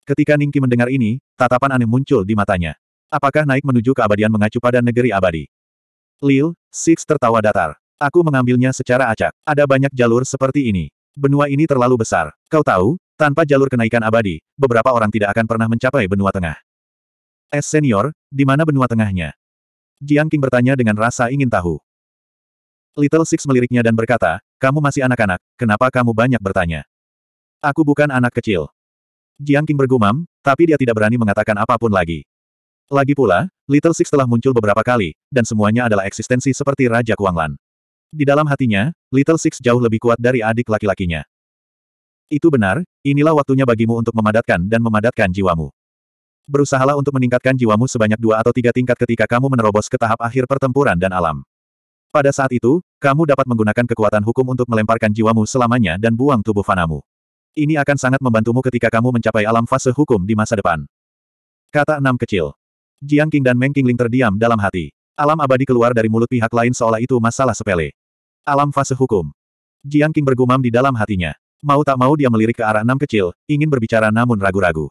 Ketika Ningki mendengar ini, tatapan aneh muncul di matanya. Apakah naik menuju keabadian mengacu pada negeri abadi? Lil, Six tertawa datar. Aku mengambilnya secara acak. Ada banyak jalur seperti ini. Benua ini terlalu besar. Kau tahu, tanpa jalur kenaikan abadi, beberapa orang tidak akan pernah mencapai benua tengah. Es senior, di mana benua tengahnya? Jiang King bertanya dengan rasa ingin tahu. Little Six meliriknya dan berkata, kamu masih anak-anak, kenapa kamu banyak bertanya? Aku bukan anak kecil. Jiang King bergumam, tapi dia tidak berani mengatakan apapun lagi. Lagi pula, Little Six telah muncul beberapa kali, dan semuanya adalah eksistensi seperti Raja Kuanglan. Di dalam hatinya, Little Six jauh lebih kuat dari adik laki-lakinya. Itu benar, inilah waktunya bagimu untuk memadatkan dan memadatkan jiwamu. Berusahalah untuk meningkatkan jiwamu sebanyak dua atau tiga tingkat ketika kamu menerobos ke tahap akhir pertempuran dan alam. Pada saat itu, kamu dapat menggunakan kekuatan hukum untuk melemparkan jiwamu selamanya dan buang tubuh fanamu. Ini akan sangat membantumu ketika kamu mencapai alam fase hukum di masa depan. Kata enam kecil. Jiang Qing dan Meng Qingling terdiam dalam hati. Alam abadi keluar dari mulut pihak lain seolah itu masalah sepele. Alam fase hukum. Jiang Qing bergumam di dalam hatinya. Mau tak mau dia melirik ke arah enam kecil, ingin berbicara namun ragu-ragu.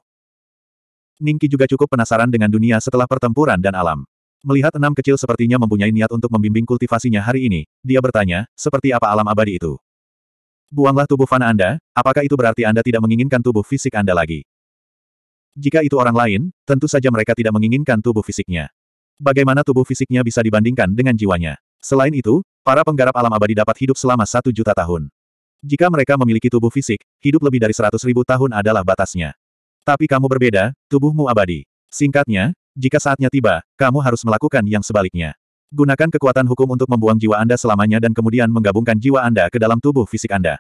Ningki juga cukup penasaran dengan dunia setelah pertempuran dan alam. Melihat enam kecil sepertinya mempunyai niat untuk membimbing kultivasinya hari ini, dia bertanya, seperti apa alam abadi itu? Buanglah tubuh fana Anda, apakah itu berarti Anda tidak menginginkan tubuh fisik Anda lagi? Jika itu orang lain, tentu saja mereka tidak menginginkan tubuh fisiknya. Bagaimana tubuh fisiknya bisa dibandingkan dengan jiwanya? Selain itu, para penggarap alam abadi dapat hidup selama satu juta tahun. Jika mereka memiliki tubuh fisik, hidup lebih dari seratus ribu tahun adalah batasnya. Tapi kamu berbeda, tubuhmu abadi. Singkatnya, jika saatnya tiba, kamu harus melakukan yang sebaliknya. Gunakan kekuatan hukum untuk membuang jiwa Anda selamanya dan kemudian menggabungkan jiwa Anda ke dalam tubuh fisik Anda.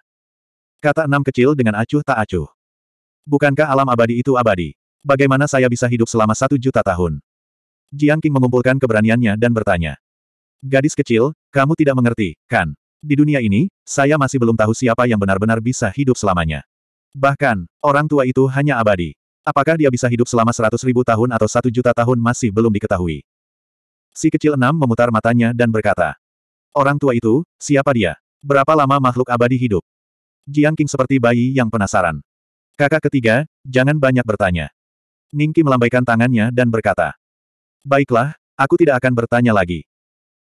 Kata enam kecil dengan acuh tak acuh. Bukankah alam abadi itu abadi? Bagaimana saya bisa hidup selama satu juta tahun? Jiang King mengumpulkan keberaniannya dan bertanya. Gadis kecil, kamu tidak mengerti, kan? Di dunia ini, saya masih belum tahu siapa yang benar-benar bisa hidup selamanya. Bahkan, orang tua itu hanya abadi. Apakah dia bisa hidup selama seratus ribu tahun atau satu juta tahun masih belum diketahui. Si kecil enam memutar matanya dan berkata, Orang tua itu, siapa dia? Berapa lama makhluk abadi hidup? Jiang King seperti bayi yang penasaran. Kakak ketiga, jangan banyak bertanya. Ningki melambaikan tangannya dan berkata. Baiklah, aku tidak akan bertanya lagi.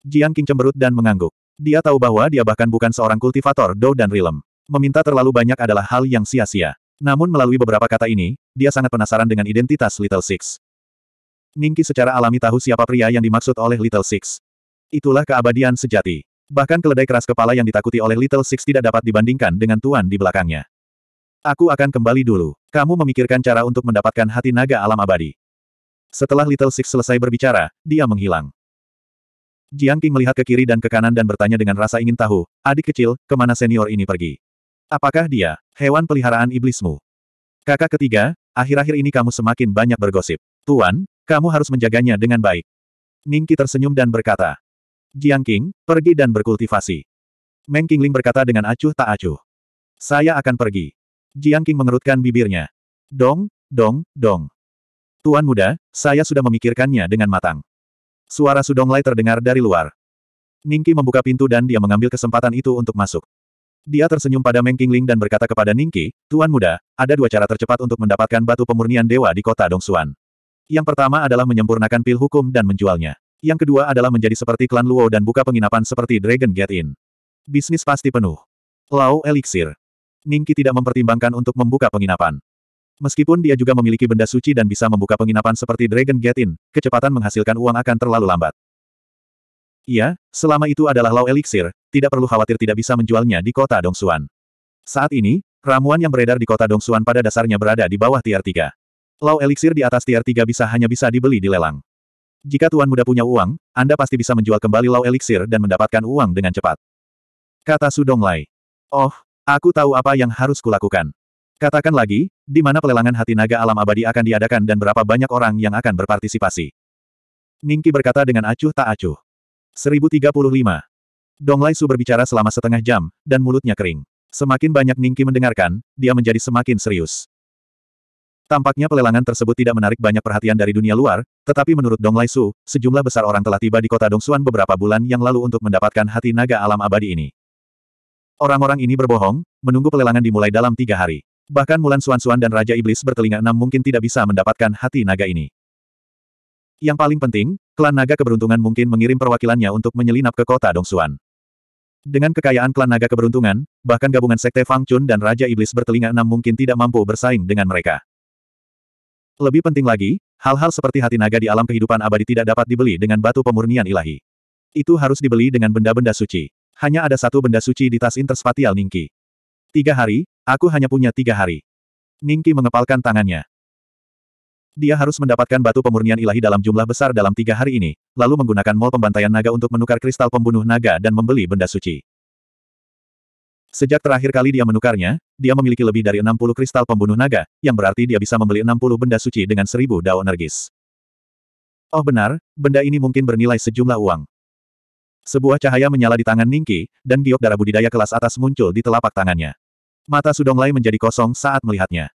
Jiang King cemberut dan mengangguk. Dia tahu bahwa dia bahkan bukan seorang kultivator Dou dan Rilem. Meminta terlalu banyak adalah hal yang sia-sia. Namun melalui beberapa kata ini, dia sangat penasaran dengan identitas Little Six. Ningki secara alami tahu siapa pria yang dimaksud oleh Little Six. Itulah keabadian sejati. Bahkan keledai keras kepala yang ditakuti oleh Little Six tidak dapat dibandingkan dengan tuan di belakangnya. Aku akan kembali dulu. Kamu memikirkan cara untuk mendapatkan hati naga alam abadi. Setelah Little Six selesai berbicara, dia menghilang. Jiang Qing melihat ke kiri dan ke kanan dan bertanya dengan rasa ingin tahu, adik kecil, kemana senior ini pergi? Apakah dia, hewan peliharaan iblismu? Kakak ketiga, akhir-akhir ini kamu semakin banyak bergosip. Tuan, kamu harus menjaganya dengan baik. Ningki tersenyum dan berkata. Jiang Qing, pergi dan berkultivasi. Meng Qingling berkata dengan acuh tak acuh. Saya akan pergi. Jiang King mengerutkan bibirnya. Dong, dong, dong. Tuan muda, saya sudah memikirkannya dengan matang. Suara Sudong Sudonglai terdengar dari luar. Ningki membuka pintu dan dia mengambil kesempatan itu untuk masuk. Dia tersenyum pada Meng Qingling dan berkata kepada Ningki, Tuan muda, ada dua cara tercepat untuk mendapatkan batu pemurnian dewa di kota Dongsuan. Yang pertama adalah menyempurnakan pil hukum dan menjualnya. Yang kedua adalah menjadi seperti klan Luo dan buka penginapan seperti Dragon Gate Inn. Bisnis pasti penuh. Lau Elixir. Ningki tidak mempertimbangkan untuk membuka penginapan. Meskipun dia juga memiliki benda suci dan bisa membuka penginapan seperti Dragon Gate kecepatan menghasilkan uang akan terlalu lambat. Iya, selama itu adalah Lao Elixir, tidak perlu khawatir tidak bisa menjualnya di kota Dongsuan. Saat ini, ramuan yang beredar di kota Dongsuan pada dasarnya berada di bawah tier 3. Lao Elixir di atas tier 3 bisa hanya bisa dibeli di lelang. Jika Tuan Muda punya uang, Anda pasti bisa menjual kembali Lao Elixir dan mendapatkan uang dengan cepat. Kata Sudong Lai. Oh, Aku tahu apa yang harus kulakukan. Katakan lagi, di mana pelelangan hati naga alam abadi akan diadakan dan berapa banyak orang yang akan berpartisipasi. Ningki berkata dengan acuh tak acuh. 1035. Lai Su berbicara selama setengah jam, dan mulutnya kering. Semakin banyak Ningki mendengarkan, dia menjadi semakin serius. Tampaknya pelelangan tersebut tidak menarik banyak perhatian dari dunia luar, tetapi menurut Dong Lai Su, sejumlah besar orang telah tiba di kota Dongsuan beberapa bulan yang lalu untuk mendapatkan hati naga alam abadi ini. Orang-orang ini berbohong, menunggu pelelangan dimulai dalam tiga hari. Bahkan Mulan Suan-Suan dan Raja Iblis bertelinga enam mungkin tidak bisa mendapatkan hati naga ini. Yang paling penting, klan naga keberuntungan mungkin mengirim perwakilannya untuk menyelinap ke kota Dongsuan. Dengan kekayaan klan naga keberuntungan, bahkan gabungan sekte Fang Chun dan Raja Iblis bertelinga enam mungkin tidak mampu bersaing dengan mereka. Lebih penting lagi, hal-hal seperti hati naga di alam kehidupan abadi tidak dapat dibeli dengan batu pemurnian ilahi. Itu harus dibeli dengan benda-benda suci hanya ada satu benda suci di tas interspatial Ningki. Tiga hari, aku hanya punya tiga hari. Ningki mengepalkan tangannya. Dia harus mendapatkan batu pemurnian ilahi dalam jumlah besar dalam tiga hari ini, lalu menggunakan mol pembantaian naga untuk menukar kristal pembunuh naga dan membeli benda suci. Sejak terakhir kali dia menukarnya, dia memiliki lebih dari 60 kristal pembunuh naga, yang berarti dia bisa membeli 60 benda suci dengan 1000 dao energis. Oh benar, benda ini mungkin bernilai sejumlah uang. Sebuah cahaya menyala di tangan Ningki, dan giok darah budidaya kelas atas muncul di telapak tangannya. Mata Sudonglai menjadi kosong saat melihatnya.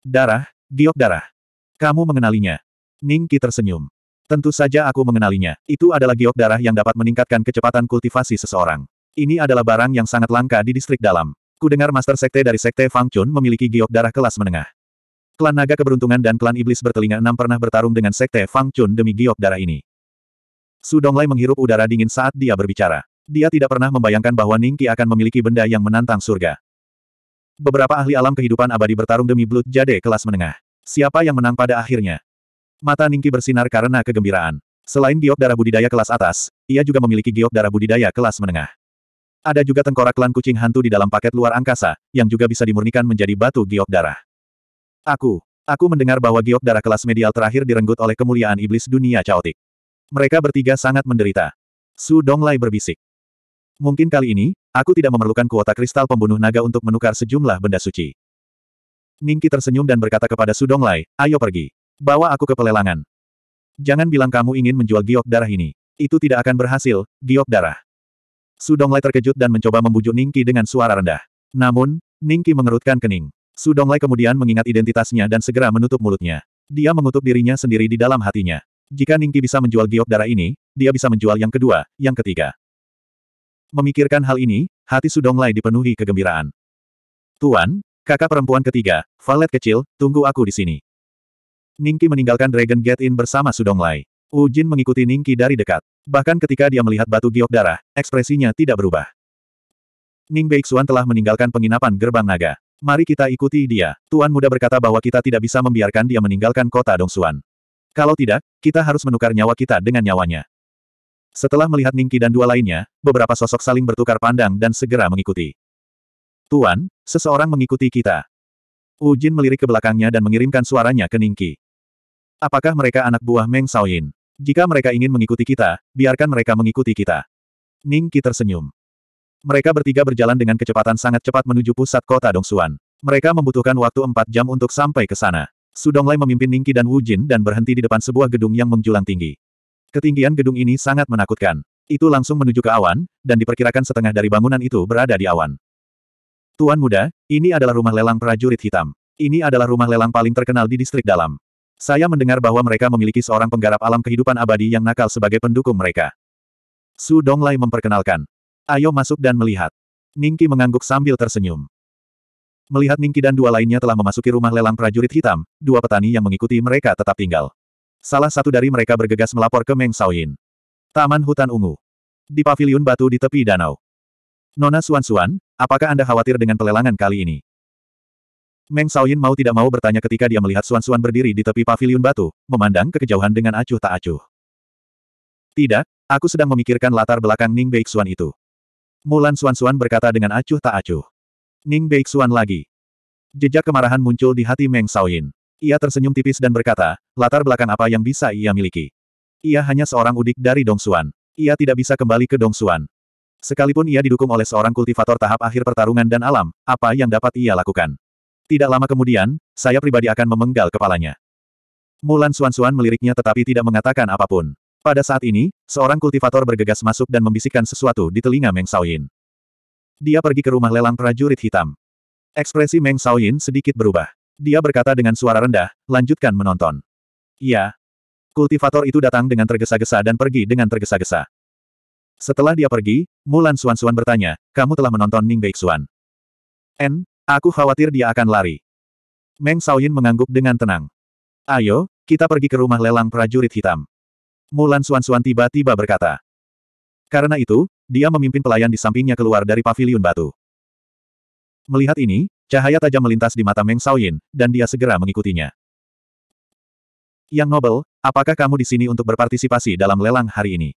Darah, giok darah. Kamu mengenalinya. Ningki tersenyum. Tentu saja aku mengenalinya. Itu adalah giok darah yang dapat meningkatkan kecepatan kultivasi seseorang. Ini adalah barang yang sangat langka di distrik dalam. Kudengar Master Sekte dari Sekte Fang Chun memiliki giok darah kelas menengah. Klan Naga Keberuntungan dan Klan Iblis Bertelinga Enam pernah bertarung dengan Sekte Fang Chun demi giok darah ini. Su Donglai menghirup udara dingin saat dia berbicara. Dia tidak pernah membayangkan bahwa Ningki akan memiliki benda yang menantang surga. Beberapa ahli alam kehidupan abadi bertarung demi Blood Jade kelas menengah. Siapa yang menang pada akhirnya? Mata Ningki bersinar karena kegembiraan. Selain giok darah budidaya kelas atas, ia juga memiliki giok darah budidaya kelas menengah. Ada juga tengkorak klan kucing hantu di dalam paket luar angkasa, yang juga bisa dimurnikan menjadi batu giok darah. Aku, aku mendengar bahwa giok darah kelas medial terakhir direnggut oleh kemuliaan iblis dunia caotik. Mereka bertiga sangat menderita. Su Donglai berbisik. Mungkin kali ini, aku tidak memerlukan kuota kristal pembunuh naga untuk menukar sejumlah benda suci. Ningki tersenyum dan berkata kepada Su Donglai, ayo pergi. Bawa aku ke pelelangan. Jangan bilang kamu ingin menjual giok darah ini. Itu tidak akan berhasil, giok darah. Su Donglai terkejut dan mencoba membujuk Ningki dengan suara rendah. Namun, Ningki mengerutkan kening. Su Donglai kemudian mengingat identitasnya dan segera menutup mulutnya. Dia mengutuk dirinya sendiri di dalam hatinya. Jika Ningki bisa menjual giok darah ini, dia bisa menjual yang kedua, yang ketiga. Memikirkan hal ini, hati Sudonglai dipenuhi kegembiraan. Tuan, kakak perempuan ketiga, valet kecil, tunggu aku di sini. Ningki meninggalkan Dragon Gate in bersama Sudonglai. Ujin mengikuti Ningki dari dekat. Bahkan ketika dia melihat batu giok darah, ekspresinya tidak berubah. Ning Beixuan telah meninggalkan penginapan gerbang naga. Mari kita ikuti dia. Tuan muda berkata bahwa kita tidak bisa membiarkan dia meninggalkan kota Dongsuan. Kalau tidak, kita harus menukar nyawa kita dengan nyawanya. Setelah melihat Ningki dan dua lainnya, beberapa sosok saling bertukar pandang dan segera mengikuti. Tuan, seseorang mengikuti kita. Ujin melirik ke belakangnya dan mengirimkan suaranya ke Ningki. Apakah mereka anak buah Meng Shaoyin? Jika mereka ingin mengikuti kita, biarkan mereka mengikuti kita. Ningki tersenyum. Mereka bertiga berjalan dengan kecepatan sangat cepat menuju pusat kota Dongsuan. Mereka membutuhkan waktu empat jam untuk sampai ke sana. Su Donglai memimpin Ningqi dan Wu Jin dan berhenti di depan sebuah gedung yang menjulang tinggi. Ketinggian gedung ini sangat menakutkan. Itu langsung menuju ke awan, dan diperkirakan setengah dari bangunan itu berada di awan. Tuan muda, ini adalah rumah lelang prajurit hitam. Ini adalah rumah lelang paling terkenal di distrik dalam. Saya mendengar bahwa mereka memiliki seorang penggarap alam kehidupan abadi yang nakal sebagai pendukung mereka. Su Donglai memperkenalkan. Ayo masuk dan melihat. Ningki mengangguk sambil tersenyum. Melihat Ningki dan dua lainnya telah memasuki rumah lelang prajurit hitam, dua petani yang mengikuti mereka tetap tinggal. Salah satu dari mereka bergegas melapor ke Meng Shaoyin. Taman Hutan Ungu. Di paviliun batu di tepi danau. Nona Suan-Suan, apakah Anda khawatir dengan pelelangan kali ini? Meng Shaoyin mau tidak mau bertanya ketika dia melihat Suan-Suan berdiri di tepi paviliun batu, memandang ke kejauhan dengan acuh tak acuh. Tidak, aku sedang memikirkan latar belakang Ning Baik Suan itu. Mulan Suan-Suan berkata dengan acuh tak acuh. Ning Beixuan lagi. Jejak kemarahan muncul di hati Meng Saoyin. Ia tersenyum tipis dan berkata, latar belakang apa yang bisa ia miliki. Ia hanya seorang udik dari Dongsuan. Ia tidak bisa kembali ke Dongsuan. Sekalipun ia didukung oleh seorang kultivator tahap akhir pertarungan dan alam, apa yang dapat ia lakukan? Tidak lama kemudian, saya pribadi akan memenggal kepalanya. Mulan Suan-Suan meliriknya tetapi tidak mengatakan apapun. Pada saat ini, seorang kultivator bergegas masuk dan membisikkan sesuatu di telinga Meng Saoyin. Dia pergi ke rumah lelang prajurit hitam. Ekspresi Meng Shaoyin sedikit berubah. Dia berkata dengan suara rendah, lanjutkan menonton. Iya. Kultivator itu datang dengan tergesa-gesa dan pergi dengan tergesa-gesa. Setelah dia pergi, Mulan Suan-Suan bertanya, kamu telah menonton Ning Beixuan. N, aku khawatir dia akan lari. Meng Shaoyin mengangguk dengan tenang. Ayo, kita pergi ke rumah lelang prajurit hitam. Mulan Suan-Suan tiba-tiba berkata. Karena itu, dia memimpin pelayan di sampingnya keluar dari paviliun batu. Melihat ini, cahaya tajam melintas di mata Meng Shaoyin, dan dia segera mengikutinya. Yang Nobel, apakah kamu di sini untuk berpartisipasi dalam lelang hari ini?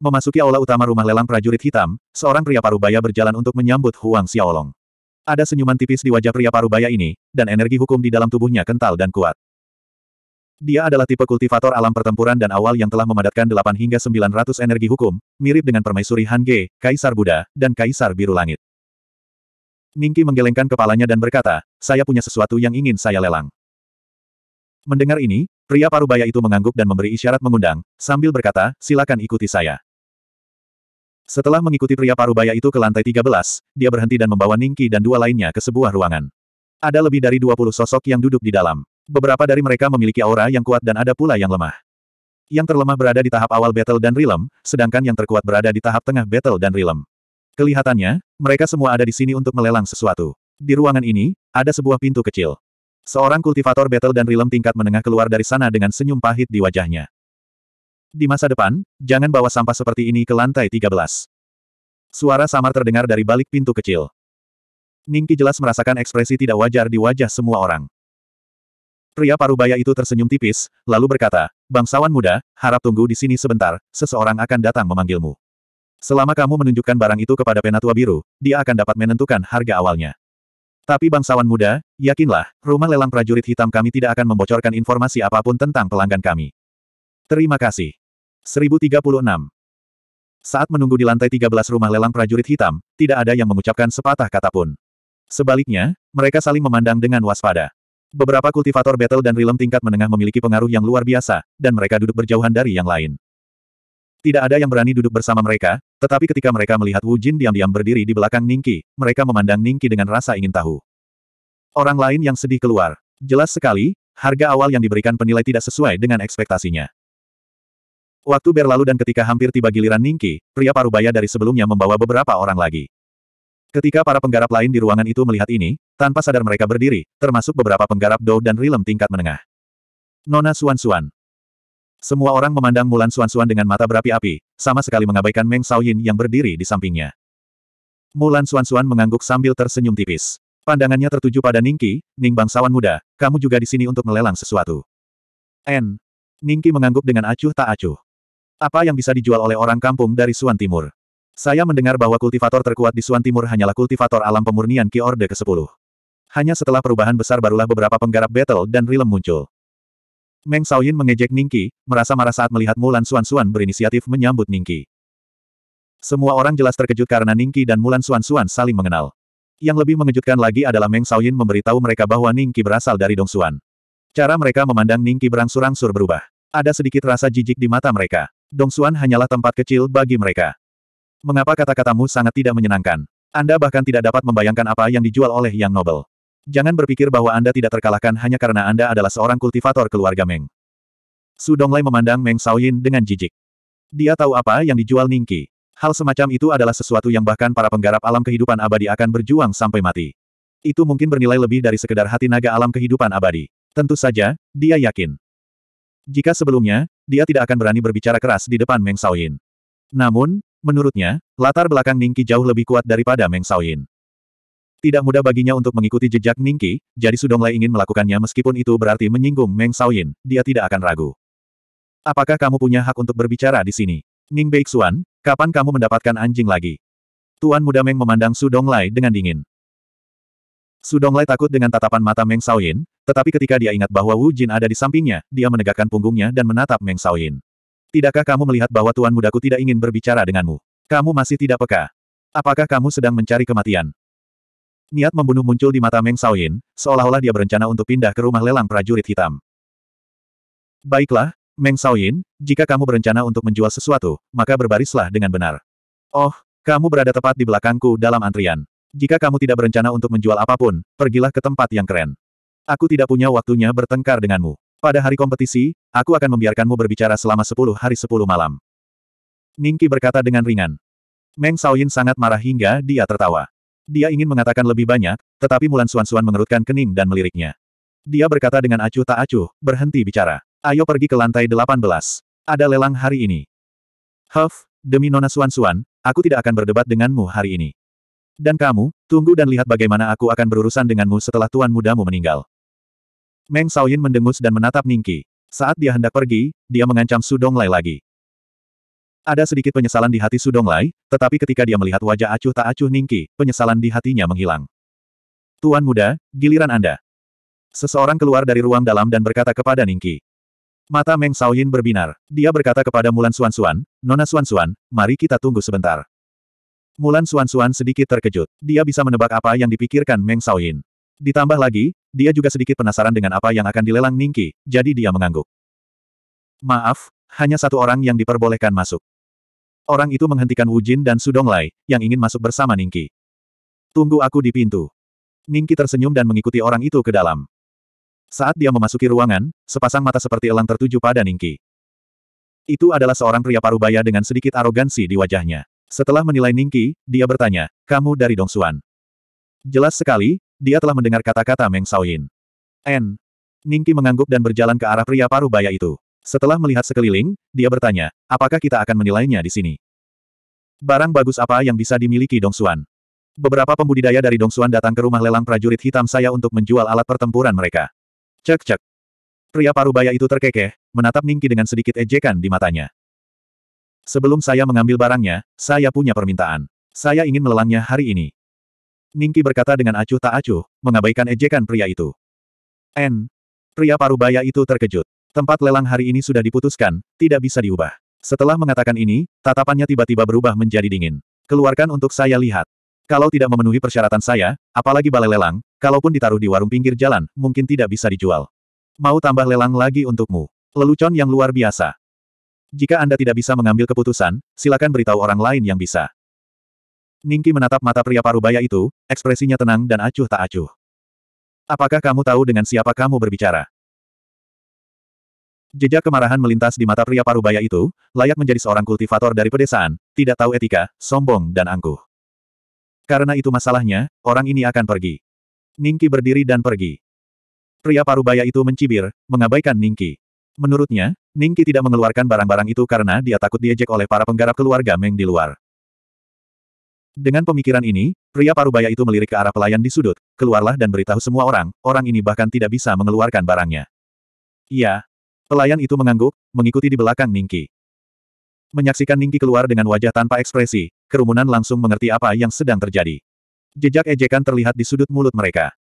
Memasuki aula utama rumah lelang prajurit hitam, seorang pria parubaya berjalan untuk menyambut Huang Xiaolong. Ada senyuman tipis di wajah pria parubaya ini, dan energi hukum di dalam tubuhnya kental dan kuat. Dia adalah tipe kultivator alam pertempuran dan awal yang telah memadatkan 8 hingga 900 energi hukum, mirip dengan permaisuri Han Ge, Kaisar Buddha, dan Kaisar Biru Langit. Ningki menggelengkan kepalanya dan berkata, saya punya sesuatu yang ingin saya lelang. Mendengar ini, pria parubaya itu mengangguk dan memberi isyarat mengundang, sambil berkata, silakan ikuti saya. Setelah mengikuti pria parubaya itu ke lantai 13, dia berhenti dan membawa Ningki dan dua lainnya ke sebuah ruangan. Ada lebih dari 20 sosok yang duduk di dalam. Beberapa dari mereka memiliki aura yang kuat dan ada pula yang lemah. Yang terlemah berada di tahap awal battle dan realm, sedangkan yang terkuat berada di tahap tengah battle dan realm. Kelihatannya, mereka semua ada di sini untuk melelang sesuatu. Di ruangan ini, ada sebuah pintu kecil. Seorang kultivator battle dan realm tingkat menengah keluar dari sana dengan senyum pahit di wajahnya. Di masa depan, jangan bawa sampah seperti ini ke lantai 13. Suara samar terdengar dari balik pintu kecil. Ningki jelas merasakan ekspresi tidak wajar di wajah semua orang. Pria parubaya itu tersenyum tipis, lalu berkata, Bangsawan muda, harap tunggu di sini sebentar, seseorang akan datang memanggilmu. Selama kamu menunjukkan barang itu kepada penatua biru, dia akan dapat menentukan harga awalnya. Tapi bangsawan muda, yakinlah, rumah lelang prajurit hitam kami tidak akan membocorkan informasi apapun tentang pelanggan kami. Terima kasih. 1036 Saat menunggu di lantai 13 rumah lelang prajurit hitam, tidak ada yang mengucapkan sepatah kata pun. Sebaliknya, mereka saling memandang dengan waspada. Beberapa kultivator battle dan realm tingkat menengah memiliki pengaruh yang luar biasa, dan mereka duduk berjauhan dari yang lain. Tidak ada yang berani duduk bersama mereka, tetapi ketika mereka melihat Wu Jin diam-diam berdiri di belakang Ningki, mereka memandang Ningki dengan rasa ingin tahu. Orang lain yang sedih keluar. Jelas sekali, harga awal yang diberikan penilai tidak sesuai dengan ekspektasinya. Waktu berlalu dan ketika hampir tiba giliran Ningki, pria parubaya dari sebelumnya membawa beberapa orang lagi. Ketika para penggarap lain di ruangan itu melihat ini, tanpa sadar mereka berdiri, termasuk beberapa penggarap Dou dan Rilem tingkat menengah. Nona Suan-Suan. Semua orang memandang Mulan Suan-Suan dengan mata berapi-api, sama sekali mengabaikan Meng Xiaoyin yang berdiri di sampingnya. Mulan Suan-Suan mengangguk sambil tersenyum tipis. Pandangannya tertuju pada Ningki, Ning bangsawan muda, kamu juga di sini untuk melelang sesuatu. N. Ningki mengangguk dengan acuh tak acuh. Apa yang bisa dijual oleh orang kampung dari Suan Timur? Saya mendengar bahwa kultivator terkuat di Suan Timur hanyalah kultivator alam pemurnian Ki Orde ke-10. Hanya setelah perubahan besar barulah beberapa penggarap battle dan rilem muncul. Meng Shaoyin mengejek Ningki, merasa marah saat melihat Mulan Suan-Suan berinisiatif menyambut Ningki. Semua orang jelas terkejut karena Ningki dan Mulan Suan-Suan saling mengenal. Yang lebih mengejutkan lagi adalah Meng Shaoyin memberitahu mereka bahwa Ningki berasal dari Dong Suan. Cara mereka memandang Ningki berangsur-angsur berubah. Ada sedikit rasa jijik di mata mereka. Dong Suan hanyalah tempat kecil bagi mereka. Mengapa kata-katamu sangat tidak menyenangkan? Anda bahkan tidak dapat membayangkan apa yang dijual oleh Yang Nobel. Jangan berpikir bahwa Anda tidak terkalahkan hanya karena Anda adalah seorang kultivator keluarga Meng. Su Donglai memandang Meng Shaoyin dengan jijik. Dia tahu apa yang dijual Ningki. Hal semacam itu adalah sesuatu yang bahkan para penggarap alam kehidupan abadi akan berjuang sampai mati. Itu mungkin bernilai lebih dari sekedar hati naga alam kehidupan abadi. Tentu saja, dia yakin. Jika sebelumnya, dia tidak akan berani berbicara keras di depan Meng Shaoyin. Namun, Menurutnya, latar belakang Ningki jauh lebih kuat daripada Meng Shaoyin. Tidak mudah baginya untuk mengikuti jejak Ningki, jadi Sudonglai ingin melakukannya meskipun itu berarti menyinggung Meng Shaoyin. dia tidak akan ragu. Apakah kamu punya hak untuk berbicara di sini? Ning Beixuan, kapan kamu mendapatkan anjing lagi? Tuan muda Meng memandang Sudonglai dengan dingin. Sudonglai takut dengan tatapan mata Meng Shaoyin, tetapi ketika dia ingat bahwa Wu Jin ada di sampingnya, dia menegakkan punggungnya dan menatap Meng Shaoyin. Tidakkah kamu melihat bahwa tuan mudaku tidak ingin berbicara denganmu? Kamu masih tidak peka. Apakah kamu sedang mencari kematian? Niat membunuh muncul di mata Meng Shaoyin, seolah-olah dia berencana untuk pindah ke rumah lelang prajurit hitam. Baiklah, Meng Shaoyin, jika kamu berencana untuk menjual sesuatu, maka berbarislah dengan benar. Oh, kamu berada tepat di belakangku dalam antrian. Jika kamu tidak berencana untuk menjual apapun, pergilah ke tempat yang keren. Aku tidak punya waktunya bertengkar denganmu. Pada hari kompetisi, aku akan membiarkanmu berbicara selama sepuluh hari sepuluh malam. Ningki berkata dengan ringan. Meng Shaoyin sangat marah hingga dia tertawa. Dia ingin mengatakan lebih banyak, tetapi Mulan Suan-Suan mengerutkan kening dan meliriknya. Dia berkata dengan acuh tak acuh, berhenti bicara. Ayo pergi ke lantai delapan belas. Ada lelang hari ini. Huff, demi Nona Suan-Suan, aku tidak akan berdebat denganmu hari ini. Dan kamu, tunggu dan lihat bagaimana aku akan berurusan denganmu setelah tuan mudamu meninggal. Meng Saoyin mendengus dan menatap Ningki. Saat dia hendak pergi, dia mengancam Su Donglai lagi. Ada sedikit penyesalan di hati Su Donglai, tetapi ketika dia melihat wajah acuh tak acuh Ningki, penyesalan di hatinya menghilang. Tuan muda, giliran Anda. Seseorang keluar dari ruang dalam dan berkata kepada Ningki. Mata Meng Saoyin berbinar. Dia berkata kepada Mulan Suan-Suan, Nona Suan-Suan, mari kita tunggu sebentar. Mulan Suan-Suan sedikit terkejut. Dia bisa menebak apa yang dipikirkan Meng Saoyin. Ditambah lagi, dia juga sedikit penasaran dengan apa yang akan dilelang Ningki, jadi dia mengangguk. Maaf, hanya satu orang yang diperbolehkan masuk. Orang itu menghentikan Wu Jin dan Sudong Lai yang ingin masuk bersama Ningki. Tunggu aku di pintu. Ningki tersenyum dan mengikuti orang itu ke dalam. Saat dia memasuki ruangan, sepasang mata seperti elang tertuju pada Ningki. Itu adalah seorang pria parubaya dengan sedikit arogansi di wajahnya. Setelah menilai Ningki, dia bertanya, kamu dari Dongsuan. Jelas sekali, dia telah mendengar kata-kata Meng Shaoyin. N. Ningki mengangguk dan berjalan ke arah pria paruh baya itu. Setelah melihat sekeliling, dia bertanya, apakah kita akan menilainya di sini? Barang bagus apa yang bisa dimiliki Dong Xuan? Beberapa pembudidaya dari Dong Xuan datang ke rumah lelang prajurit hitam saya untuk menjual alat pertempuran mereka. Cek cek. Pria paruh baya itu terkekeh, menatap Ningki dengan sedikit ejekan di matanya. Sebelum saya mengambil barangnya, saya punya permintaan. Saya ingin melelangnya hari ini. Ningki berkata dengan acuh tak acuh, mengabaikan ejekan pria itu. N. Pria parubaya itu terkejut. Tempat lelang hari ini sudah diputuskan, tidak bisa diubah. Setelah mengatakan ini, tatapannya tiba-tiba berubah menjadi dingin. Keluarkan untuk saya lihat. Kalau tidak memenuhi persyaratan saya, apalagi balai lelang, kalaupun ditaruh di warung pinggir jalan, mungkin tidak bisa dijual. Mau tambah lelang lagi untukmu. Lelucon yang luar biasa. Jika Anda tidak bisa mengambil keputusan, silakan beritahu orang lain yang bisa. Ningki menatap mata pria parubaya itu, ekspresinya tenang dan acuh tak acuh. Apakah kamu tahu dengan siapa kamu berbicara? Jejak kemarahan melintas di mata pria parubaya itu, layak menjadi seorang kultivator dari pedesaan, tidak tahu etika, sombong dan angkuh. Karena itu masalahnya, orang ini akan pergi. Ningki berdiri dan pergi. Pria parubaya itu mencibir, mengabaikan Ningki. Menurutnya, Ningki tidak mengeluarkan barang-barang itu karena dia takut diejek oleh para penggarap keluarga Meng di luar. Dengan pemikiran ini, pria parubaya itu melirik ke arah pelayan di sudut, keluarlah dan beritahu semua orang, orang ini bahkan tidak bisa mengeluarkan barangnya. Iya. Pelayan itu mengangguk, mengikuti di belakang Ningki. Menyaksikan Ningki keluar dengan wajah tanpa ekspresi, kerumunan langsung mengerti apa yang sedang terjadi. Jejak ejekan terlihat di sudut mulut mereka.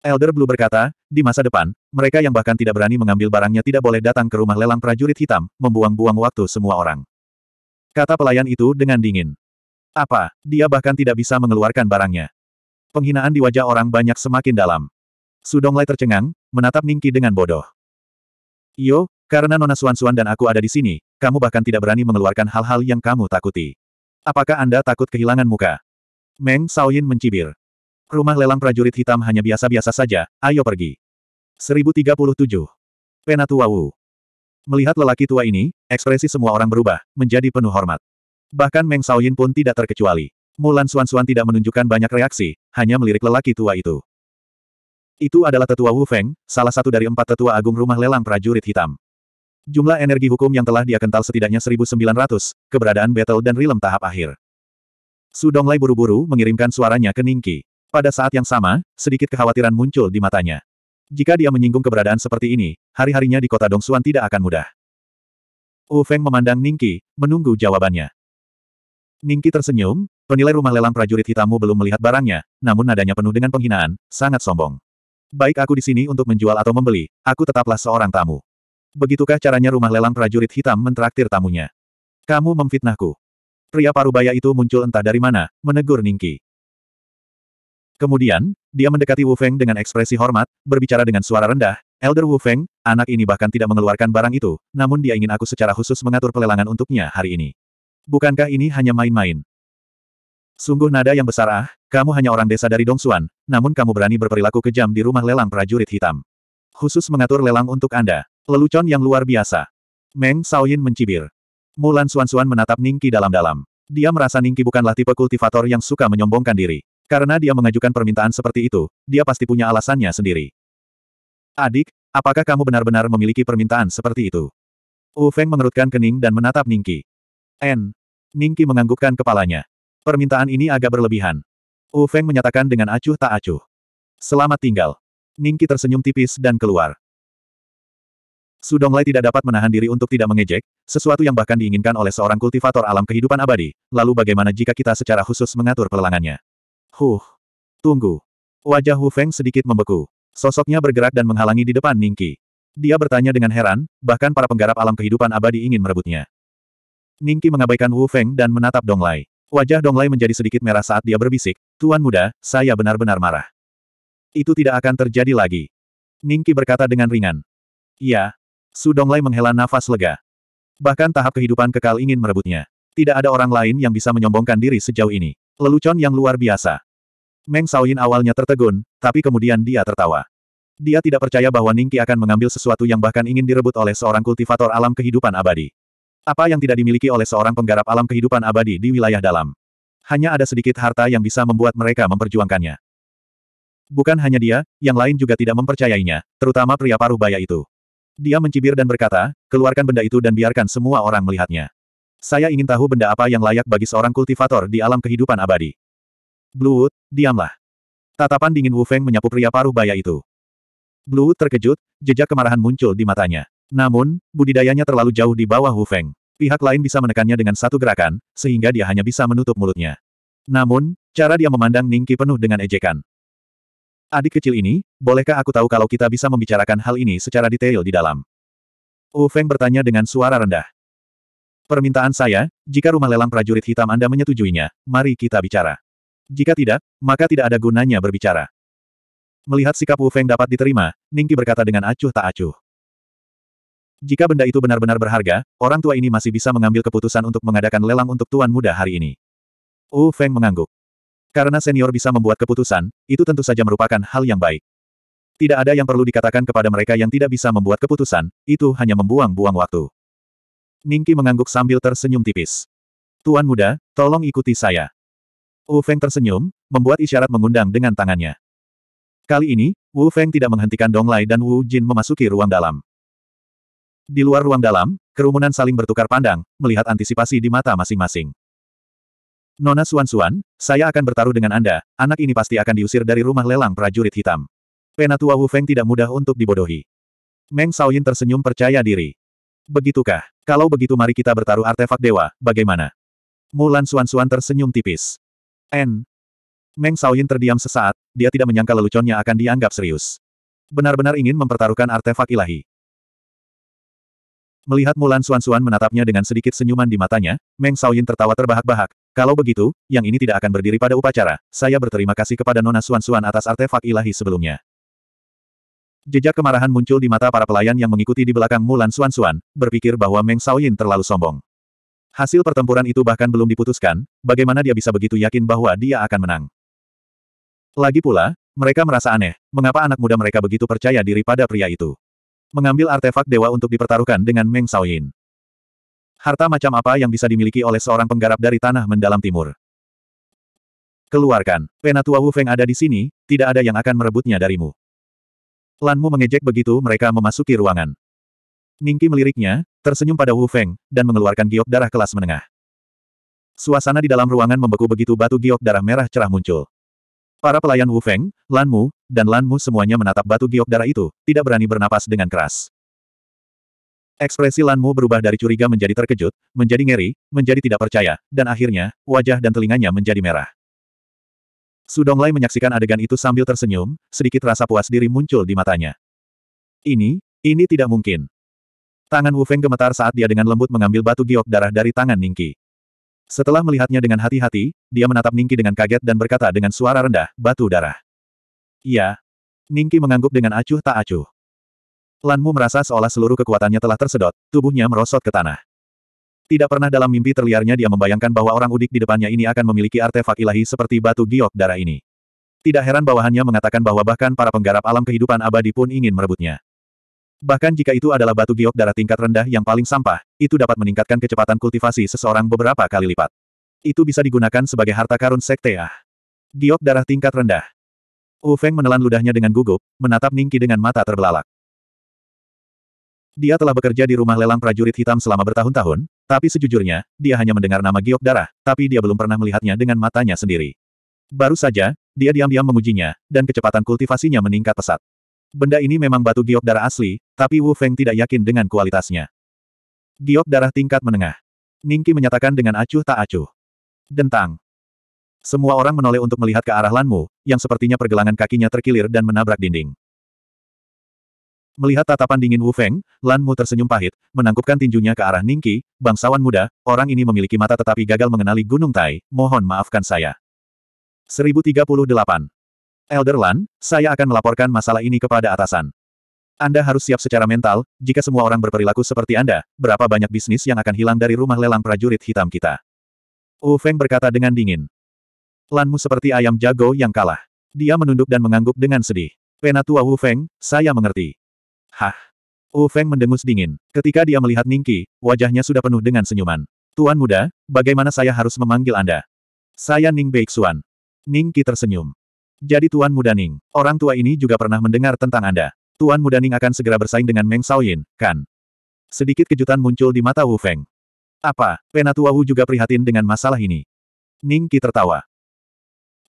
Elder Blue berkata, di masa depan, mereka yang bahkan tidak berani mengambil barangnya tidak boleh datang ke rumah lelang prajurit hitam, membuang-buang waktu semua orang. Kata pelayan itu dengan dingin. Apa, dia bahkan tidak bisa mengeluarkan barangnya. Penghinaan di wajah orang banyak semakin dalam. Sudonglai tercengang, menatap Ningki dengan bodoh. Yo, karena Nona Suan-Suan dan aku ada di sini, kamu bahkan tidak berani mengeluarkan hal-hal yang kamu takuti. Apakah Anda takut kehilangan muka? Meng Saoyin mencibir. Rumah lelang prajurit hitam hanya biasa-biasa saja, ayo pergi. 1037. Penatua Wu. Melihat lelaki tua ini, ekspresi semua orang berubah, menjadi penuh hormat. Bahkan Meng Shaoyin pun tidak terkecuali. Mulan Suan-Suan tidak menunjukkan banyak reaksi, hanya melirik lelaki tua itu. Itu adalah tetua Wu Feng, salah satu dari empat tetua agung rumah lelang prajurit hitam. Jumlah energi hukum yang telah dia kental setidaknya 1900, keberadaan battle dan rilem tahap akhir. Su Donglai buru-buru mengirimkan suaranya ke Ningki. Pada saat yang sama, sedikit kekhawatiran muncul di matanya. Jika dia menyinggung keberadaan seperti ini, hari-harinya di kota Dong Suan tidak akan mudah. Wu Feng memandang Ningki, menunggu jawabannya. Ningki tersenyum, penilai rumah lelang prajurit hitammu belum melihat barangnya, namun nadanya penuh dengan penghinaan, sangat sombong. Baik aku di sini untuk menjual atau membeli, aku tetaplah seorang tamu. Begitukah caranya rumah lelang prajurit hitam mentraktir tamunya? Kamu memfitnahku. Pria parubaya itu muncul entah dari mana, menegur Ningki. Kemudian, dia mendekati Wu Feng dengan ekspresi hormat, berbicara dengan suara rendah, Elder Wu Feng, anak ini bahkan tidak mengeluarkan barang itu, namun dia ingin aku secara khusus mengatur pelelangan untuknya hari ini. Bukankah ini hanya main-main? Sungguh nada yang besar ah, kamu hanya orang desa dari Dongsuan, namun kamu berani berperilaku kejam di rumah lelang prajurit hitam. Khusus mengatur lelang untuk Anda. Lelucon yang luar biasa. Meng Saoyin mencibir. Mulan Suan-Suan menatap Ningki dalam-dalam. Dia merasa Ningki bukanlah tipe kultivator yang suka menyombongkan diri. Karena dia mengajukan permintaan seperti itu, dia pasti punya alasannya sendiri. Adik, apakah kamu benar-benar memiliki permintaan seperti itu? Wu Feng mengerutkan kening dan menatap Ningki. N. Ningki menganggukkan kepalanya. Permintaan ini agak berlebihan. Wu Feng menyatakan dengan acuh tak acuh. Selamat tinggal. Ningki tersenyum tipis dan keluar. Su Donglai tidak dapat menahan diri untuk tidak mengejek, sesuatu yang bahkan diinginkan oleh seorang kultivator alam kehidupan abadi, lalu bagaimana jika kita secara khusus mengatur pelelangannya? Huh. Tunggu. Wajah Hu Feng sedikit membeku. Sosoknya bergerak dan menghalangi di depan Ningki. Dia bertanya dengan heran, bahkan para penggarap alam kehidupan abadi ingin merebutnya. Ningki mengabaikan Wu Feng dan menatap Dong Donglai. Wajah Dong Donglai menjadi sedikit merah saat dia berbisik, Tuan muda, saya benar-benar marah. Itu tidak akan terjadi lagi. Ningki berkata dengan ringan. Iya. Su Dong Donglai menghela nafas lega. Bahkan tahap kehidupan kekal ingin merebutnya. Tidak ada orang lain yang bisa menyombongkan diri sejauh ini. Lelucon yang luar biasa. Meng Saoyin awalnya tertegun, tapi kemudian dia tertawa. Dia tidak percaya bahwa Ningki akan mengambil sesuatu yang bahkan ingin direbut oleh seorang kultivator alam kehidupan abadi. Apa yang tidak dimiliki oleh seorang penggarap alam kehidupan abadi di wilayah dalam. Hanya ada sedikit harta yang bisa membuat mereka memperjuangkannya. Bukan hanya dia, yang lain juga tidak mempercayainya, terutama pria paruh baya itu. Dia mencibir dan berkata, keluarkan benda itu dan biarkan semua orang melihatnya. Saya ingin tahu benda apa yang layak bagi seorang kultivator di alam kehidupan abadi. Blue diamlah. Tatapan dingin Wu Feng menyapu pria paruh baya itu. Blue terkejut, jejak kemarahan muncul di matanya. Namun, budidayanya terlalu jauh di bawah Wu Feng. Pihak lain bisa menekannya dengan satu gerakan, sehingga dia hanya bisa menutup mulutnya. Namun, cara dia memandang Ningki penuh dengan ejekan. Adik kecil ini, bolehkah aku tahu kalau kita bisa membicarakan hal ini secara detail di dalam? Wu Feng bertanya dengan suara rendah. Permintaan saya, jika rumah lelang prajurit hitam Anda menyetujuinya, mari kita bicara. Jika tidak, maka tidak ada gunanya berbicara. Melihat sikap Wu Feng dapat diterima, Ningki berkata dengan acuh tak acuh. Jika benda itu benar-benar berharga, orang tua ini masih bisa mengambil keputusan untuk mengadakan lelang untuk tuan muda hari ini. Wu Feng mengangguk. Karena senior bisa membuat keputusan, itu tentu saja merupakan hal yang baik. Tidak ada yang perlu dikatakan kepada mereka yang tidak bisa membuat keputusan, itu hanya membuang-buang waktu. Ningki mengangguk sambil tersenyum tipis. Tuan muda, tolong ikuti saya. Wu Feng tersenyum, membuat isyarat mengundang dengan tangannya. Kali ini, Wu Feng tidak menghentikan Donglai dan Wu Jin memasuki ruang dalam. Di luar ruang dalam, kerumunan saling bertukar pandang, melihat antisipasi di mata masing-masing. Nona Suan-Suan, saya akan bertaruh dengan Anda, anak ini pasti akan diusir dari rumah lelang prajurit hitam. Penatua Wu Feng tidak mudah untuk dibodohi. Meng Shaoyin tersenyum percaya diri. Begitukah? Kalau begitu mari kita bertaruh artefak dewa, bagaimana? Mulan Suan-Suan tersenyum tipis. N. Meng Shaoyin terdiam sesaat, dia tidak menyangka leluconnya akan dianggap serius. Benar-benar ingin mempertaruhkan artefak ilahi. Melihat Mulan Suan-Suan menatapnya dengan sedikit senyuman di matanya, Meng Xiaoyin tertawa terbahak-bahak. Kalau begitu, yang ini tidak akan berdiri pada upacara. Saya berterima kasih kepada Nona Suan-Suan atas artefak ilahi sebelumnya. Jejak kemarahan muncul di mata para pelayan yang mengikuti di belakang Mulan Suan-Suan, berpikir bahwa Meng Xiaoyin terlalu sombong. Hasil pertempuran itu bahkan belum diputuskan, bagaimana dia bisa begitu yakin bahwa dia akan menang. Lagi pula, mereka merasa aneh, mengapa anak muda mereka begitu percaya diri pada pria itu mengambil artefak dewa untuk dipertaruhkan dengan Meng Xiaoyin. Harta macam apa yang bisa dimiliki oleh seorang penggarap dari tanah mendalam timur? Keluarkan, penatua Wu Feng ada di sini, tidak ada yang akan merebutnya darimu. Lanmu mengejek begitu mereka memasuki ruangan. Ningki meliriknya, tersenyum pada Wu Feng, dan mengeluarkan giok darah kelas menengah. Suasana di dalam ruangan membeku begitu batu giok darah merah cerah muncul. Para pelayan Wu Feng, Lan Mu, dan Lan Mu semuanya menatap batu giok darah itu, tidak berani bernapas dengan keras. Ekspresi Lan Mu berubah dari curiga menjadi terkejut, menjadi ngeri, menjadi tidak percaya, dan akhirnya, wajah dan telinganya menjadi merah. Sudong Lai menyaksikan adegan itu sambil tersenyum, sedikit rasa puas diri muncul di matanya. Ini, ini tidak mungkin. Tangan Wu Feng gemetar saat dia dengan lembut mengambil batu giok darah dari tangan Ningki. Setelah melihatnya dengan hati-hati, dia menatap Ningki dengan kaget dan berkata dengan suara rendah, batu darah. Iya. Ningki mengangguk dengan acuh tak acuh. Lanmu merasa seolah seluruh kekuatannya telah tersedot, tubuhnya merosot ke tanah. Tidak pernah dalam mimpi terliarnya dia membayangkan bahwa orang udik di depannya ini akan memiliki artefak ilahi seperti batu giok darah ini. Tidak heran bawahannya mengatakan bahwa bahkan para penggarap alam kehidupan abadi pun ingin merebutnya. Bahkan jika itu adalah batu giok darah tingkat rendah yang paling sampah, itu dapat meningkatkan kecepatan kultivasi seseorang beberapa kali lipat. Itu bisa digunakan sebagai harta karun sekte ah. Giok darah tingkat rendah. Wu Feng menelan ludahnya dengan gugup, menatap Ningki dengan mata terbelalak. Dia telah bekerja di rumah lelang prajurit hitam selama bertahun-tahun, tapi sejujurnya, dia hanya mendengar nama giok darah, tapi dia belum pernah melihatnya dengan matanya sendiri. Baru saja, dia diam-diam mengujinya, dan kecepatan kultivasinya meningkat pesat. Benda ini memang batu giok darah asli, tapi Wu Feng tidak yakin dengan kualitasnya. Giok darah tingkat menengah. Ningki menyatakan dengan acuh tak acuh. Dentang. Semua orang menoleh untuk melihat ke arah Lanmu, yang sepertinya pergelangan kakinya terkilir dan menabrak dinding. Melihat tatapan dingin Wu Feng, Lanmu tersenyum pahit, menangkupkan tinjunya ke arah Ningki, bangsawan muda, orang ini memiliki mata tetapi gagal mengenali Gunung Tai, mohon maafkan saya. 1038. Elder Lan, saya akan melaporkan masalah ini kepada atasan. Anda harus siap secara mental, jika semua orang berperilaku seperti Anda, berapa banyak bisnis yang akan hilang dari rumah lelang prajurit hitam kita. Wu Feng berkata dengan dingin. Lanmu seperti ayam jago yang kalah. Dia menunduk dan mengangguk dengan sedih. Penatua Wu Feng, saya mengerti. Hah. Wu Feng mendengus dingin. Ketika dia melihat Ningki, wajahnya sudah penuh dengan senyuman. Tuan muda, bagaimana saya harus memanggil Anda? Saya Ning Beixuan. Ningki tersenyum. Jadi Tuan Muda Ning, orang tua ini juga pernah mendengar tentang Anda. Tuan Muda Ning akan segera bersaing dengan Meng Yin, kan? Sedikit kejutan muncul di mata Wu Feng. Apa, Penatua Wu juga prihatin dengan masalah ini? Ningki tertawa.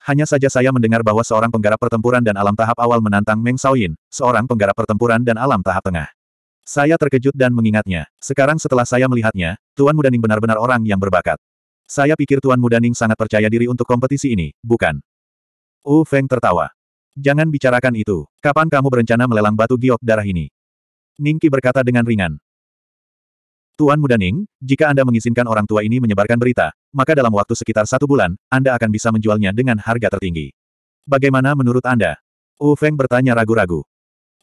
Hanya saja saya mendengar bahwa seorang penggarap pertempuran dan alam tahap awal menantang Meng Shaoyin, seorang penggarap pertempuran dan alam tahap tengah. Saya terkejut dan mengingatnya. Sekarang setelah saya melihatnya, Tuan Mudaning benar-benar orang yang berbakat. Saya pikir Tuan Mudaning sangat percaya diri untuk kompetisi ini, bukan? Wu Feng tertawa. Jangan bicarakan itu. Kapan kamu berencana melelang batu giok darah ini? Ningki berkata dengan ringan. Tuan Muda Ning, jika Anda mengizinkan orang tua ini menyebarkan berita, maka dalam waktu sekitar satu bulan, Anda akan bisa menjualnya dengan harga tertinggi. Bagaimana menurut Anda? Wu Feng bertanya ragu-ragu.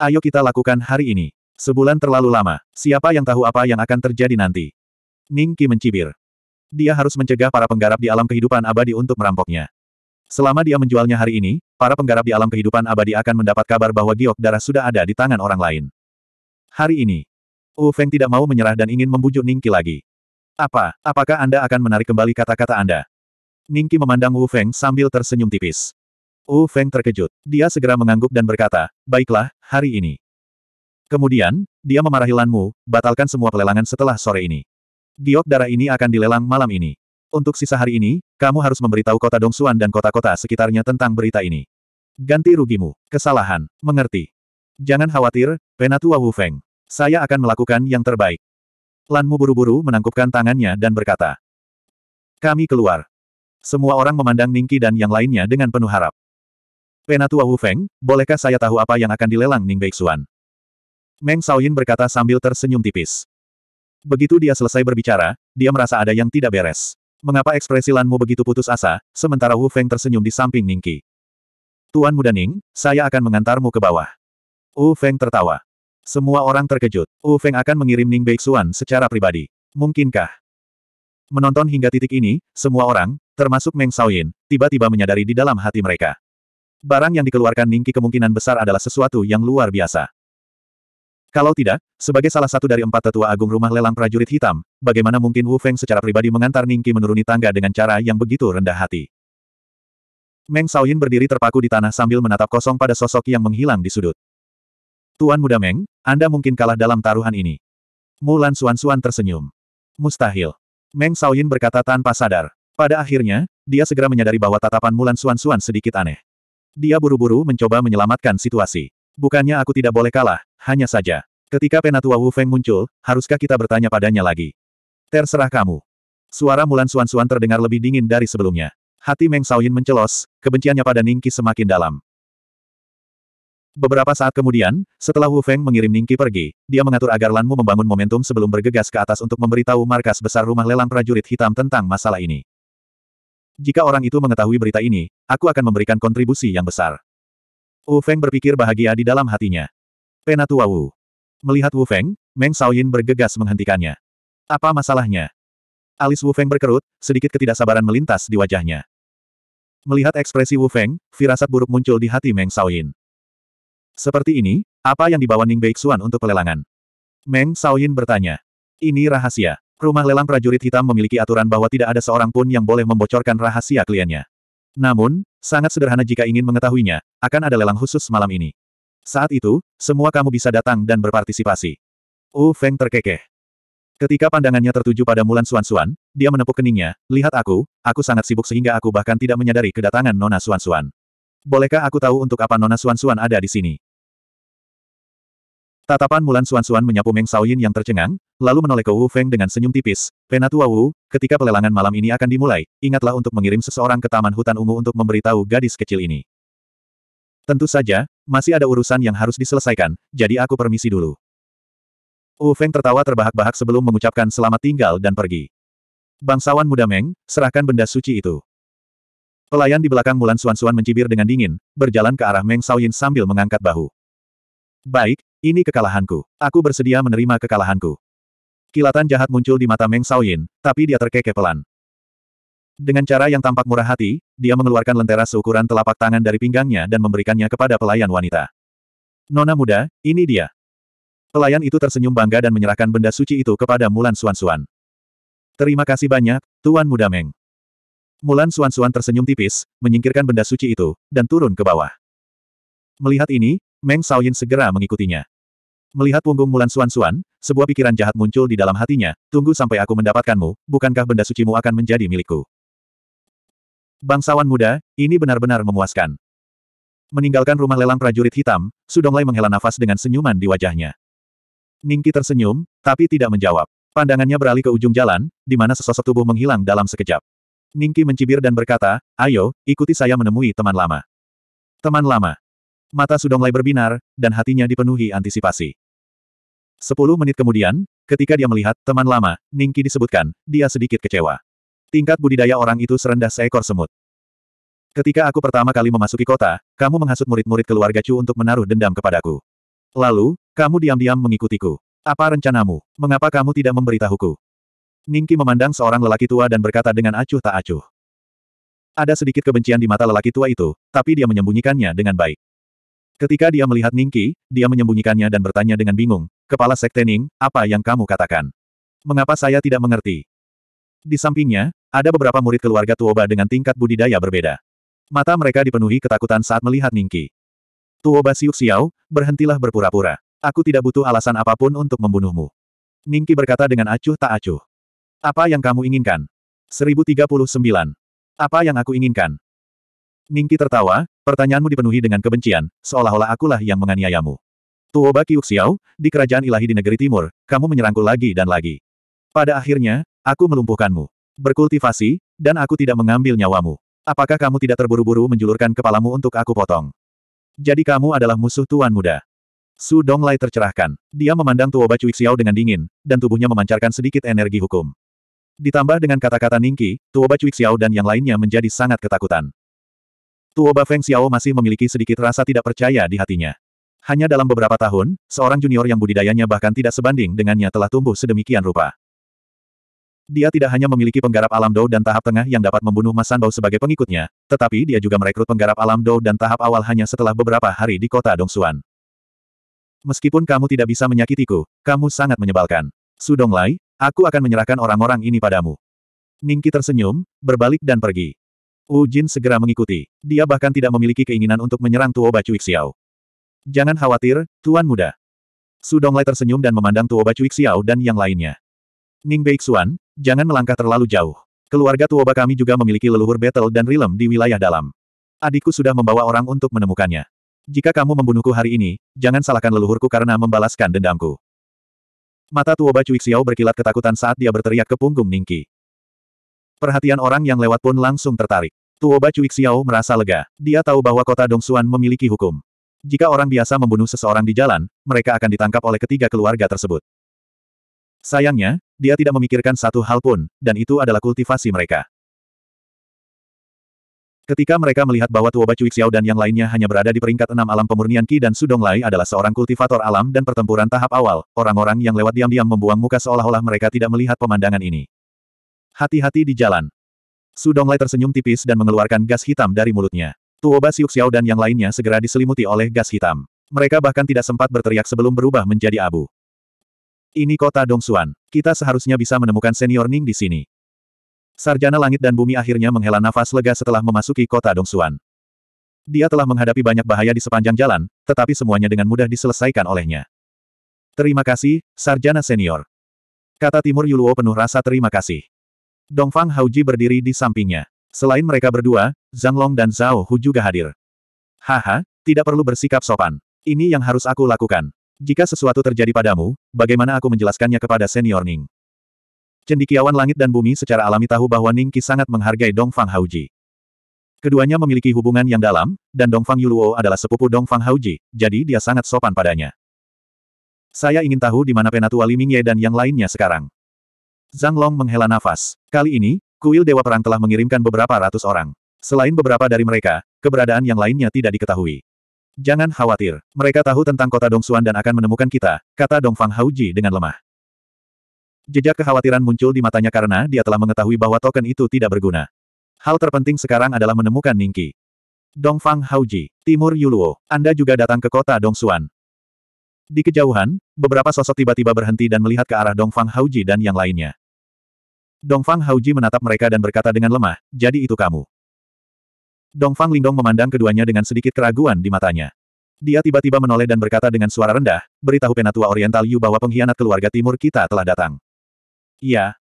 Ayo kita lakukan hari ini. Sebulan terlalu lama, siapa yang tahu apa yang akan terjadi nanti? Ning Qi mencibir. Dia harus mencegah para penggarap di alam kehidupan abadi untuk merampoknya. Selama dia menjualnya hari ini, para penggarap di alam kehidupan abadi akan mendapat kabar bahwa giok darah sudah ada di tangan orang lain. Hari ini, Wu Feng tidak mau menyerah dan ingin membujuk Ningki lagi. Apa, apakah Anda akan menarik kembali kata-kata Anda? Ningki memandang Wu Feng sambil tersenyum tipis. Wu Feng terkejut. Dia segera mengangguk dan berkata, baiklah, hari ini. Kemudian, dia memarahi Lanmu, batalkan semua pelelangan setelah sore ini. Giok darah ini akan dilelang malam ini. Untuk sisa hari ini, kamu harus memberitahu kota Dongsuan dan kota-kota sekitarnya tentang berita ini. Ganti rugimu. Kesalahan. Mengerti. Jangan khawatir, Penatua Wu Feng. Saya akan melakukan yang terbaik. Lanmu buru-buru menangkupkan tangannya dan berkata. Kami keluar. Semua orang memandang Ningki dan yang lainnya dengan penuh harap. Penatua Wu Feng, bolehkah saya tahu apa yang akan dilelang Ning Beixuan? Meng Shaoyin berkata sambil tersenyum tipis. Begitu dia selesai berbicara, dia merasa ada yang tidak beres. Mengapa ekspresi Lanmu begitu putus asa, sementara Wu Feng tersenyum di samping Ningki? Tuan Muda Ning, saya akan mengantarmu ke bawah. Wu Feng tertawa. Semua orang terkejut. Wu Feng akan mengirim Ning Beixuan secara pribadi. Mungkinkah? Menonton hingga titik ini, semua orang, termasuk Meng Shaoyin, tiba-tiba menyadari di dalam hati mereka. Barang yang dikeluarkan Ning Qi kemungkinan besar adalah sesuatu yang luar biasa. Kalau tidak, sebagai salah satu dari empat tetua agung rumah lelang prajurit hitam, bagaimana mungkin Wu Feng secara pribadi mengantar Ning Qi menuruni tangga dengan cara yang begitu rendah hati? Meng Shaoyin berdiri terpaku di tanah sambil menatap kosong pada sosok yang menghilang di sudut. Tuan Muda Meng, Anda mungkin kalah dalam taruhan ini. Mulan Suan-Suan tersenyum. Mustahil. Meng Shaoyin berkata tanpa sadar. Pada akhirnya, dia segera menyadari bahwa tatapan Mulan Suan-Suan sedikit aneh. Dia buru-buru mencoba menyelamatkan situasi. Bukannya aku tidak boleh kalah, hanya saja. Ketika Penatua Wu Feng muncul, haruskah kita bertanya padanya lagi? Terserah kamu. Suara Mulan Suan-Suan terdengar lebih dingin dari sebelumnya. Hati Meng Shaoyin mencelos, kebenciannya pada Ningki semakin dalam. Beberapa saat kemudian, setelah Wu Feng mengirim Ningqi pergi, dia mengatur agar Lan Mu membangun momentum sebelum bergegas ke atas untuk memberitahu markas besar rumah lelang prajurit hitam tentang masalah ini. Jika orang itu mengetahui berita ini, aku akan memberikan kontribusi yang besar. Wu Feng berpikir bahagia di dalam hatinya. Penatua Wu. Melihat Wu Feng, Meng Shaoyin bergegas menghentikannya. Apa masalahnya? Alis Wu Feng berkerut, sedikit ketidaksabaran melintas di wajahnya. Melihat ekspresi Wu Feng, firasat buruk muncul di hati Meng Shaoyin. Seperti ini, apa yang dibawa Ning Beixuan untuk pelelangan? Meng Saoyin bertanya. Ini rahasia. Rumah lelang prajurit hitam memiliki aturan bahwa tidak ada seorang pun yang boleh membocorkan rahasia kliennya. Namun, sangat sederhana jika ingin mengetahuinya, akan ada lelang khusus malam ini. Saat itu, semua kamu bisa datang dan berpartisipasi. Wu Feng terkekeh. Ketika pandangannya tertuju pada Mulan Suan-Suan, dia menepuk keningnya, lihat aku, aku sangat sibuk sehingga aku bahkan tidak menyadari kedatangan Nona Suan-Suan. Bolehkah aku tahu untuk apa Nona Suan-Suan ada di sini? Tatapan Mulan Suan-Suan menyapu Meng Xiaoyin yang tercengang, lalu menoleh ke Wu Feng dengan senyum tipis. Penatua Wu, ketika pelelangan malam ini akan dimulai, ingatlah untuk mengirim seseorang ke Taman Hutan Ungu untuk memberitahu gadis kecil ini. Tentu saja, masih ada urusan yang harus diselesaikan, jadi aku permisi dulu. Wu Feng tertawa terbahak-bahak sebelum mengucapkan selamat tinggal dan pergi. Bangsawan muda Meng, serahkan benda suci itu. Pelayan di belakang Mulan Suan-Suan mencibir dengan dingin, berjalan ke arah Meng Saoyin sambil mengangkat bahu. Baik, ini kekalahanku. Aku bersedia menerima kekalahanku. Kilatan jahat muncul di mata Meng Saoyin, tapi dia terkekeh pelan. Dengan cara yang tampak murah hati, dia mengeluarkan lentera seukuran telapak tangan dari pinggangnya dan memberikannya kepada pelayan wanita. Nona muda, ini dia. Pelayan itu tersenyum bangga dan menyerahkan benda suci itu kepada Mulan Suan-Suan. Terima kasih banyak, Tuan Muda Meng. Mulan Suan-Suan tersenyum tipis, menyingkirkan benda suci itu, dan turun ke bawah. Melihat ini, Meng Saoyin segera mengikutinya. Melihat punggung Mulan Suan-Suan, sebuah pikiran jahat muncul di dalam hatinya, tunggu sampai aku mendapatkanmu, bukankah benda sucimu akan menjadi milikku? Bangsawan muda, ini benar-benar memuaskan. Meninggalkan rumah lelang prajurit hitam, Sudonglai menghela nafas dengan senyuman di wajahnya. Ningki tersenyum, tapi tidak menjawab. Pandangannya beralih ke ujung jalan, di mana sesosok tubuh menghilang dalam sekejap. Ningki mencibir dan berkata, ayo, ikuti saya menemui teman lama. Teman lama. Mata sudah mulai berbinar, dan hatinya dipenuhi antisipasi. Sepuluh menit kemudian, ketika dia melihat teman lama, Ningki disebutkan, dia sedikit kecewa. Tingkat budidaya orang itu serendah seekor semut. Ketika aku pertama kali memasuki kota, kamu menghasut murid-murid keluarga Chu untuk menaruh dendam kepadaku. Lalu, kamu diam-diam mengikutiku. Apa rencanamu? Mengapa kamu tidak memberitahuku? Ningki memandang seorang lelaki tua dan berkata dengan acuh tak acuh. Ada sedikit kebencian di mata lelaki tua itu, tapi dia menyembunyikannya dengan baik. Ketika dia melihat Ningki, dia menyembunyikannya dan bertanya dengan bingung, Kepala Sekte Ning, apa yang kamu katakan? Mengapa saya tidak mengerti? Di sampingnya, ada beberapa murid keluarga Tuoba dengan tingkat budidaya berbeda. Mata mereka dipenuhi ketakutan saat melihat Ningki. Tuoba Siuk Xiao, berhentilah berpura-pura. Aku tidak butuh alasan apapun untuk membunuhmu. Ningki berkata dengan acuh tak acuh. Apa yang kamu inginkan? 1039. Apa yang aku inginkan? Ningki tertawa, pertanyaanmu dipenuhi dengan kebencian, seolah-olah akulah yang menganiayamu. Tuoba Qiuxiao, di kerajaan ilahi di negeri timur, kamu menyerangku lagi dan lagi. Pada akhirnya, aku melumpuhkanmu. Berkultivasi, dan aku tidak mengambil nyawamu. Apakah kamu tidak terburu-buru menjulurkan kepalamu untuk aku potong? Jadi kamu adalah musuh tuan muda. Su Donglai tercerahkan. Dia memandang Tuoba Kiuxiao dengan dingin, dan tubuhnya memancarkan sedikit energi hukum. Ditambah dengan kata-kata Ningki, Tuoba Cui Xiao dan yang lainnya menjadi sangat ketakutan. Tuoba Feng Xiao masih memiliki sedikit rasa tidak percaya di hatinya. Hanya dalam beberapa tahun, seorang junior yang budidayanya bahkan tidak sebanding dengannya telah tumbuh sedemikian rupa. Dia tidak hanya memiliki penggarap alam Dou dan tahap tengah yang dapat membunuh Mas Sanbao sebagai pengikutnya, tetapi dia juga merekrut penggarap alam Dou dan tahap awal hanya setelah beberapa hari di kota Dongsuan. Meskipun kamu tidak bisa menyakitiku, kamu sangat menyebalkan. Su Donglai, Aku akan menyerahkan orang-orang ini padamu. Ningki tersenyum, berbalik dan pergi. Wu Jin segera mengikuti. Dia bahkan tidak memiliki keinginan untuk menyerang Tuo Bacu Xiao. Jangan khawatir, Tuan Muda. Su Donglai tersenyum dan memandang Tuo Bacu Xiao dan yang lainnya. Ning Beixuan, jangan melangkah terlalu jauh. Keluarga Tuoba kami juga memiliki leluhur battle dan rilem di wilayah dalam. Adikku sudah membawa orang untuk menemukannya. Jika kamu membunuhku hari ini, jangan salahkan leluhurku karena membalaskan dendamku. Mata Tuoba Cui Xiao berkilat ketakutan saat dia berteriak ke punggung Ningki. Perhatian orang yang lewat pun langsung tertarik. Tuoba Cui Xiao merasa lega. Dia tahu bahwa kota Dongsuan memiliki hukum. Jika orang biasa membunuh seseorang di jalan, mereka akan ditangkap oleh ketiga keluarga tersebut. Sayangnya, dia tidak memikirkan satu hal pun, dan itu adalah kultivasi mereka. Ketika mereka melihat bahwa Tuoba Cui Xiao dan yang lainnya hanya berada di peringkat enam alam pemurnian Qi dan Sudong Lai adalah seorang kultivator alam dan pertempuran tahap awal, orang-orang yang lewat diam-diam membuang muka seolah-olah mereka tidak melihat pemandangan ini. Hati-hati di jalan. Sudong Lai tersenyum tipis dan mengeluarkan gas hitam dari mulutnya. Tuoba Siuk Xiao dan yang lainnya segera diselimuti oleh gas hitam. Mereka bahkan tidak sempat berteriak sebelum berubah menjadi abu. Ini kota Dongsuan. Kita seharusnya bisa menemukan senior Ning di sini. Sarjana langit dan bumi akhirnya menghela nafas lega setelah memasuki kota Dongsuan. Dia telah menghadapi banyak bahaya di sepanjang jalan, tetapi semuanya dengan mudah diselesaikan olehnya. Terima kasih, Sarjana Senior. Kata Timur Yuluo penuh rasa terima kasih. Dongfang Hauji berdiri di sampingnya. Selain mereka berdua, Zhang Long dan Zhao Hu juga hadir. Haha, tidak perlu bersikap sopan. Ini yang harus aku lakukan. Jika sesuatu terjadi padamu, bagaimana aku menjelaskannya kepada senior Ning? Cendikiawan langit dan bumi secara alami tahu bahwa Ning sangat menghargai Dongfang Haoji. Keduanya memiliki hubungan yang dalam, dan Dongfang Yuluo adalah sepupu Dongfang Haoji, jadi dia sangat sopan padanya. Saya ingin tahu di mana Penatua Limingye dan yang lainnya sekarang. Zhang Long menghela nafas. Kali ini, kuil Dewa Perang telah mengirimkan beberapa ratus orang. Selain beberapa dari mereka, keberadaan yang lainnya tidak diketahui. Jangan khawatir, mereka tahu tentang kota Dongsuan dan akan menemukan kita, kata Dongfang Hauji dengan lemah. Jejak kekhawatiran muncul di matanya karena dia telah mengetahui bahwa token itu tidak berguna. Hal terpenting sekarang adalah menemukan Ningki. Dongfang Haoji, Timur Yuluo, Anda juga datang ke kota Dongsuan. Di kejauhan, beberapa sosok tiba-tiba berhenti dan melihat ke arah Dongfang Haoji dan yang lainnya. Dongfang Haoji menatap mereka dan berkata dengan lemah, jadi itu kamu. Dongfang Lingdong memandang keduanya dengan sedikit keraguan di matanya. Dia tiba-tiba menoleh dan berkata dengan suara rendah, beritahu Penatua Oriental Yu bahwa pengkhianat keluarga timur kita telah datang. Iya.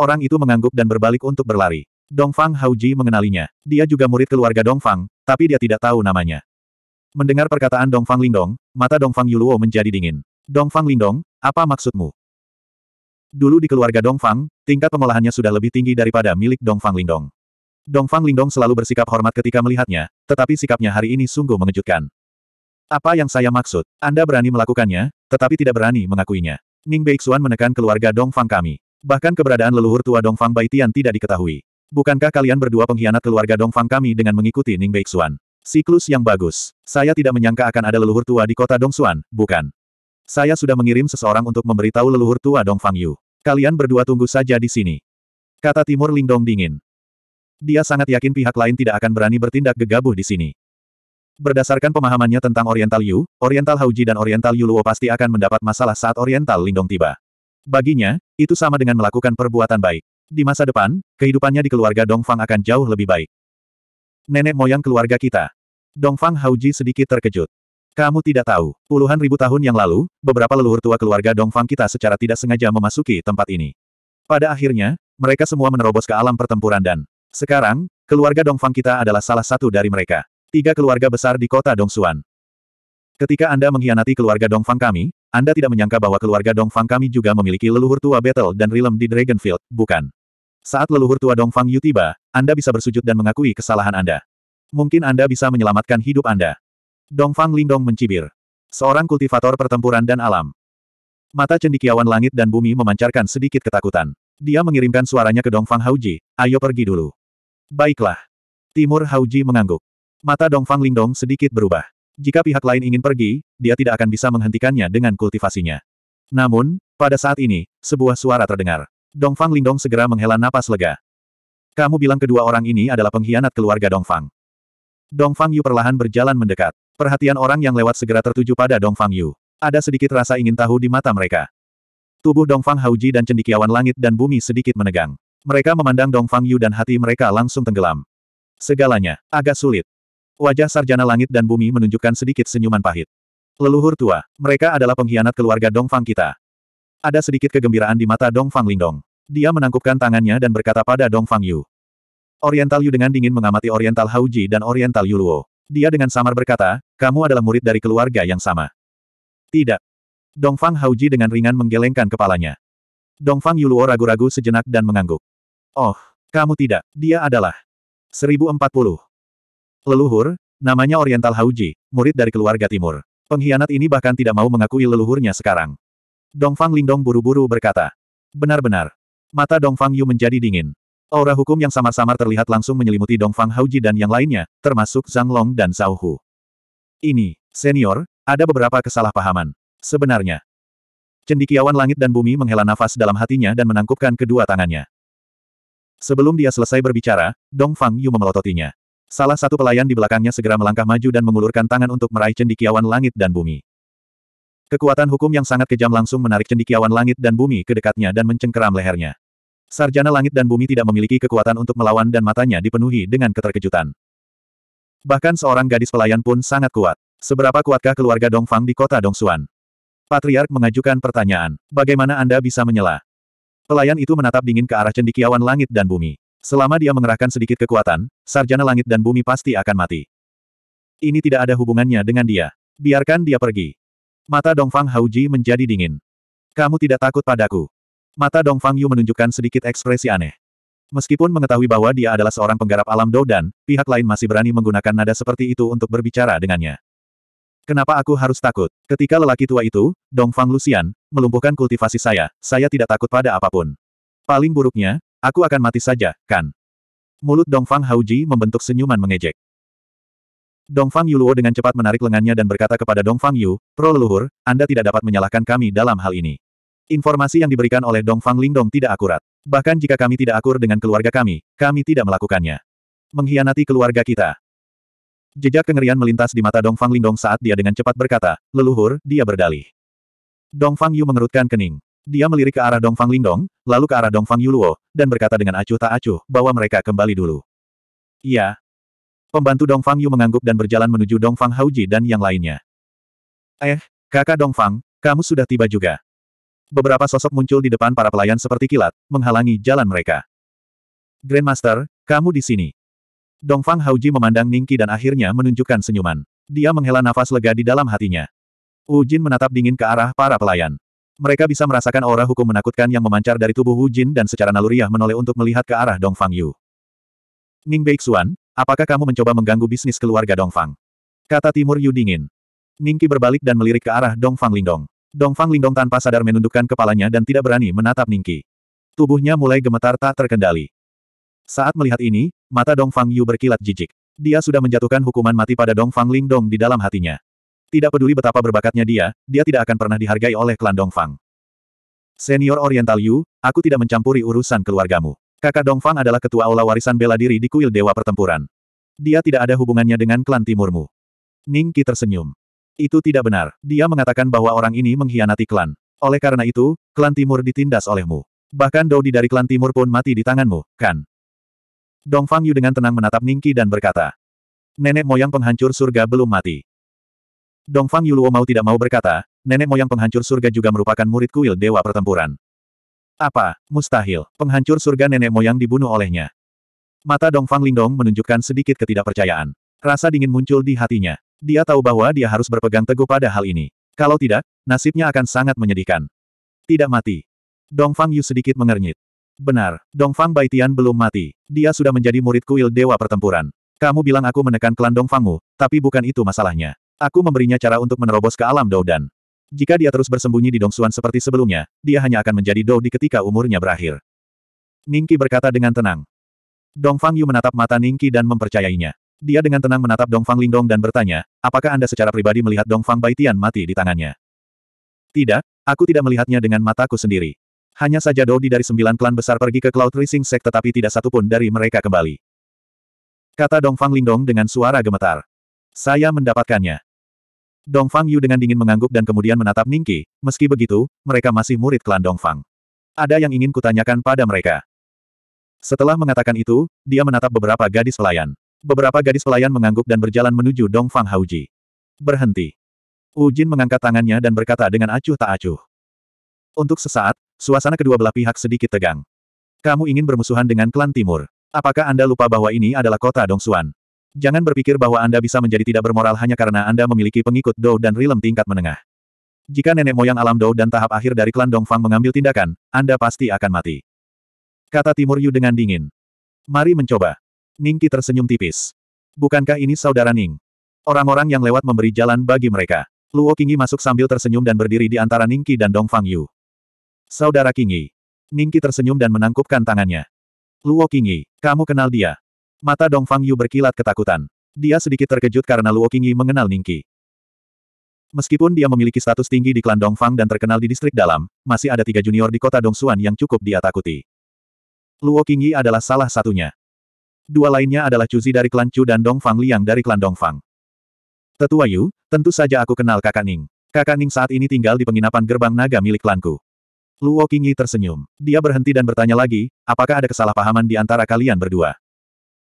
Orang itu mengangguk dan berbalik untuk berlari. Dongfang Hauji mengenalinya. Dia juga murid keluarga Dongfang, tapi dia tidak tahu namanya. Mendengar perkataan Dongfang Lingdong, mata Dongfang Yuluo menjadi dingin. Dongfang Lingdong, apa maksudmu? Dulu di keluarga Dongfang, tingkat pengolahannya sudah lebih tinggi daripada milik Dongfang Lingdong. Dongfang Lingdong selalu bersikap hormat ketika melihatnya, tetapi sikapnya hari ini sungguh mengejutkan. Apa yang saya maksud? Anda berani melakukannya, tetapi tidak berani mengakuinya. Ning Beixuan menekan keluarga Dongfang kami. Bahkan keberadaan leluhur tua Dongfang Baitian tidak diketahui. Bukankah kalian berdua pengkhianat keluarga Dongfang kami dengan mengikuti Ning Beixuan? Siklus yang bagus. Saya tidak menyangka akan ada leluhur tua di kota Dongsuan, bukan? Saya sudah mengirim seseorang untuk memberitahu leluhur tua Dongfang Yu. Kalian berdua tunggu saja di sini. Kata Timur Lingdong dingin. Dia sangat yakin pihak lain tidak akan berani bertindak gegabah di sini. Berdasarkan pemahamannya tentang Oriental Yu, Oriental Hauji dan Oriental Yuluo pasti akan mendapat masalah saat Oriental Lingdong tiba. Baginya, itu sama dengan melakukan perbuatan baik. Di masa depan, kehidupannya di keluarga Dongfang akan jauh lebih baik. Nenek moyang keluarga kita. Dongfang Hauji sedikit terkejut. Kamu tidak tahu, puluhan ribu tahun yang lalu, beberapa leluhur tua keluarga Dongfang kita secara tidak sengaja memasuki tempat ini. Pada akhirnya, mereka semua menerobos ke alam pertempuran dan sekarang, keluarga Dongfang kita adalah salah satu dari mereka. Tiga keluarga besar di kota Dongsuan. Ketika Anda mengkhianati keluarga Dongfang kami, anda tidak menyangka bahwa keluarga Dongfang kami juga memiliki leluhur tua Battle dan Realm di Dragonfield, bukan? Saat leluhur tua Dongfang Yu tiba, Anda bisa bersujud dan mengakui kesalahan Anda. Mungkin Anda bisa menyelamatkan hidup Anda. Dongfang Lingdong mencibir. Seorang kultivator pertempuran dan alam. Mata cendikiawan langit dan bumi memancarkan sedikit ketakutan. Dia mengirimkan suaranya ke Dongfang Hauji, ayo pergi dulu. Baiklah. Timur Hauji mengangguk. Mata Dongfang Lingdong sedikit berubah. Jika pihak lain ingin pergi, dia tidak akan bisa menghentikannya dengan kultivasinya. Namun, pada saat ini, sebuah suara terdengar. Dongfang Lindong segera menghela napas lega. Kamu bilang kedua orang ini adalah pengkhianat keluarga Dongfang. Dongfang Yu perlahan berjalan mendekat. Perhatian orang yang lewat segera tertuju pada Dongfang Yu. Ada sedikit rasa ingin tahu di mata mereka. Tubuh Dongfang Hauji dan cendikiawan langit dan bumi sedikit menegang. Mereka memandang Dongfang Yu dan hati mereka langsung tenggelam. Segalanya, agak sulit. Wajah sarjana langit dan bumi menunjukkan sedikit senyuman pahit. Leluhur tua, mereka adalah pengkhianat keluarga Dongfang kita. Ada sedikit kegembiraan di mata Dongfang Lingdong. Dia menangkupkan tangannya dan berkata pada Dongfang Yu. Oriental Yu dengan dingin mengamati Oriental Hauji dan Oriental Yu Luo. Dia dengan samar berkata, kamu adalah murid dari keluarga yang sama. Tidak. Dongfang Hauji dengan ringan menggelengkan kepalanya. Dongfang Yuluo ragu-ragu sejenak dan mengangguk. Oh, kamu tidak, dia adalah. 1040. Leluhur, namanya Oriental Hauji, murid dari keluarga timur. Pengkhianat ini bahkan tidak mau mengakui leluhurnya sekarang. Dongfang Lindong buru-buru berkata. Benar-benar. Mata Dongfang Yu menjadi dingin. Aura hukum yang samar-samar terlihat langsung menyelimuti Dongfang Hauji dan yang lainnya, termasuk Zhang Long dan Zhao Hu. Ini, senior, ada beberapa kesalahpahaman. Sebenarnya. Cendikiawan langit dan bumi menghela nafas dalam hatinya dan menangkupkan kedua tangannya. Sebelum dia selesai berbicara, Dongfang Yu memelototinya. Salah satu pelayan di belakangnya segera melangkah maju dan mengulurkan tangan untuk meraih cendikiawan langit dan bumi. Kekuatan hukum yang sangat kejam langsung menarik cendikiawan langit dan bumi ke dekatnya dan mencengkeram lehernya. Sarjana langit dan bumi tidak memiliki kekuatan untuk melawan dan matanya dipenuhi dengan keterkejutan. Bahkan seorang gadis pelayan pun sangat kuat. Seberapa kuatkah keluarga Dongfang di kota Dongsuan? Patriark mengajukan pertanyaan, bagaimana Anda bisa menyela? Pelayan itu menatap dingin ke arah cendikiawan langit dan bumi. Selama dia mengerahkan sedikit kekuatan, sarjana langit dan bumi pasti akan mati. Ini tidak ada hubungannya dengan dia. Biarkan dia pergi. Mata Dongfang Hauji menjadi dingin. Kamu tidak takut padaku. Mata Dongfang Yu menunjukkan sedikit ekspresi aneh. Meskipun mengetahui bahwa dia adalah seorang penggarap alam dou dan pihak lain masih berani menggunakan nada seperti itu untuk berbicara dengannya. Kenapa aku harus takut? Ketika lelaki tua itu, Dongfang Lucian, melumpuhkan kultivasi saya, saya tidak takut pada apapun. Paling buruknya, Aku akan mati saja, kan? Mulut Dongfang Hauji membentuk senyuman mengejek. Dongfang Yuluo dengan cepat menarik lengannya dan berkata kepada Dongfang Yu, Pro leluhur, Anda tidak dapat menyalahkan kami dalam hal ini. Informasi yang diberikan oleh Dongfang Lingdong tidak akurat. Bahkan jika kami tidak akur dengan keluarga kami, kami tidak melakukannya. Mengkhianati keluarga kita. Jejak kengerian melintas di mata Dongfang Lingdong saat dia dengan cepat berkata, leluhur, dia berdalih. Dongfang Yu mengerutkan kening. Dia melirik ke arah Dongfang Lingdong, lalu ke arah Dongfang Yuluo, dan berkata dengan acuh tak acuh bahwa mereka kembali dulu. Iya. Pembantu Dongfang Yu mengangguk dan berjalan menuju Dongfang Hauji dan yang lainnya. Eh, kakak Dongfang, kamu sudah tiba juga. Beberapa sosok muncul di depan para pelayan seperti kilat, menghalangi jalan mereka. Grandmaster, kamu di sini. Dongfang Hauji memandang Ningki dan akhirnya menunjukkan senyuman. Dia menghela nafas lega di dalam hatinya. Ujin menatap dingin ke arah para pelayan. Mereka bisa merasakan aura hukum menakutkan yang memancar dari tubuh Wu Jin dan secara naluriah menoleh untuk melihat ke arah Dong Fang Yu. Ning Beixuan, apakah kamu mencoba mengganggu bisnis keluarga Dong Fang? Kata Timur Yu dingin. Qi berbalik dan melirik ke arah Dong Fang Lingdong. Dong Fang Lingdong tanpa sadar menundukkan kepalanya dan tidak berani menatap Ning Qi. Tubuhnya mulai gemetar tak terkendali. Saat melihat ini, mata Dong Fang Yu berkilat jijik. Dia sudah menjatuhkan hukuman mati pada Dong Fang Lingdong di dalam hatinya. Tidak peduli betapa berbakatnya dia, dia tidak akan pernah dihargai oleh klan Dongfang. Senior Oriental Yu, aku tidak mencampuri urusan keluargamu. Kakak Dongfang adalah ketua aula warisan bela diri di kuil Dewa Pertempuran. Dia tidak ada hubungannya dengan klan timurmu. Ning Qi tersenyum. Itu tidak benar. Dia mengatakan bahwa orang ini mengkhianati klan. Oleh karena itu, klan timur ditindas olehmu. Bahkan Dodi dari klan timur pun mati di tanganmu, kan? Dongfang Yu dengan tenang menatap Ningki dan berkata, Nenek moyang penghancur surga belum mati. Dongfang Yuluo mau tidak mau berkata, nenek moyang penghancur surga juga merupakan murid kuil dewa pertempuran. Apa? Mustahil. Penghancur surga nenek moyang dibunuh olehnya. Mata Dongfang Lingdong menunjukkan sedikit ketidakpercayaan. Rasa dingin muncul di hatinya. Dia tahu bahwa dia harus berpegang teguh pada hal ini. Kalau tidak, nasibnya akan sangat menyedihkan. Tidak mati. Dongfang Yu sedikit mengernyit. Benar, Dongfang Baitian belum mati. Dia sudah menjadi murid kuil dewa pertempuran. Kamu bilang aku menekan klan Dongfangmu, tapi bukan itu masalahnya. Aku memberinya cara untuk menerobos ke alam Dou Dan. Jika dia terus bersembunyi di Dong Dongsuan seperti sebelumnya, dia hanya akan menjadi Dou di ketika umurnya berakhir. Ningki berkata dengan tenang. Dong Fang Yu menatap mata Ningki dan mempercayainya. Dia dengan tenang menatap Dong Fang Lingdong dan bertanya, apakah Anda secara pribadi melihat Dong Fang Baitian mati di tangannya? Tidak, aku tidak melihatnya dengan mataku sendiri. Hanya saja Dodi dari sembilan klan besar pergi ke Cloud Rising Sect tetapi tidak satupun dari mereka kembali. Kata Dong Dongfang Lingdong dengan suara gemetar. Saya mendapatkannya. Dong Fang Yu dengan dingin mengangguk dan kemudian menatap Ningki, meski begitu, mereka masih murid klan Dong Fang. Ada yang ingin kutanyakan pada mereka. Setelah mengatakan itu, dia menatap beberapa gadis pelayan. Beberapa gadis pelayan mengangguk dan berjalan menuju Dong Fang Hauji. Berhenti. Jin mengangkat tangannya dan berkata dengan acuh tak acuh. Untuk sesaat, suasana kedua belah pihak sedikit tegang. Kamu ingin bermusuhan dengan klan timur. Apakah Anda lupa bahwa ini adalah kota Dongsuan? Jangan berpikir bahwa Anda bisa menjadi tidak bermoral hanya karena Anda memiliki pengikut Dou dan Rilem tingkat menengah. Jika nenek moyang alam Dou dan tahap akhir dari klan Dongfang mengambil tindakan, Anda pasti akan mati. Kata Timur Yu dengan dingin. Mari mencoba. Ningki tersenyum tipis. Bukankah ini saudara Ning? Orang-orang yang lewat memberi jalan bagi mereka. Luo Qingyi masuk sambil tersenyum dan berdiri di antara Ningki dan Dongfang Yu. Saudara Kingi. Ningki tersenyum dan menangkupkan tangannya. Luo Qingyi, kamu kenal dia. Mata Dong Fang Yu berkilat ketakutan. Dia sedikit terkejut karena Luo Qingyi mengenal Ningqi. Meskipun dia memiliki status tinggi di klan Dongfang dan terkenal di distrik dalam, masih ada tiga junior di kota Dong Xuan yang cukup dia takuti. Luo Qingyi adalah salah satunya. Dua lainnya adalah Chu Cuzi dari klan Chu dan Dong Dongfang Liang dari klan Dong Fang. Tetua Yu, tentu saja aku kenal kakak Ning. Kakak Ning saat ini tinggal di penginapan gerbang naga milik klanku. Luo Qingyi tersenyum. Dia berhenti dan bertanya lagi, apakah ada kesalahpahaman di antara kalian berdua?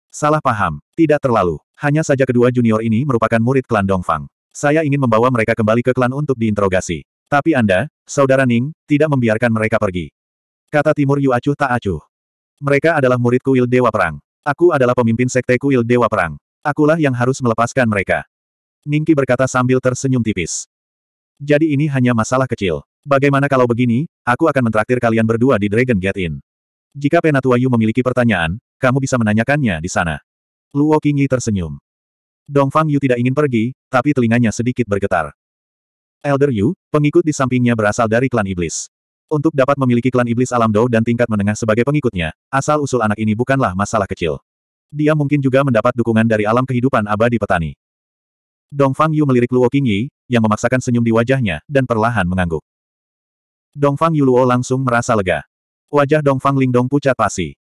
Salah paham, tidak terlalu. Hanya saja kedua junior ini merupakan murid klan Dongfang. Saya ingin membawa mereka kembali ke klan untuk diinterogasi. Tapi Anda, Saudara Ning, tidak membiarkan mereka pergi. Kata Timur Yu Acuh tak acuh. Mereka adalah murid kuil Dewa Perang. Aku adalah pemimpin sekte kuil Dewa Perang. Akulah yang harus melepaskan mereka. Ningki berkata sambil tersenyum tipis. Jadi ini hanya masalah kecil. Bagaimana kalau begini, aku akan mentraktir kalian berdua di Dragon Gate Inn. Jika Penatua Yu memiliki pertanyaan, kamu bisa menanyakannya di sana. Luo Qingyi tersenyum. Dongfang Yu tidak ingin pergi, tapi telinganya sedikit bergetar. Elder Yu, pengikut di sampingnya berasal dari klan iblis. Untuk dapat memiliki klan iblis alam Dou dan tingkat menengah sebagai pengikutnya, asal-usul anak ini bukanlah masalah kecil. Dia mungkin juga mendapat dukungan dari alam kehidupan abadi petani. Dongfang Yu melirik Luo Qingyi, yang memaksakan senyum di wajahnya, dan perlahan mengangguk. Dongfang Yu Luo langsung merasa lega. Wajah Dongfang Lingdong pucat pasi.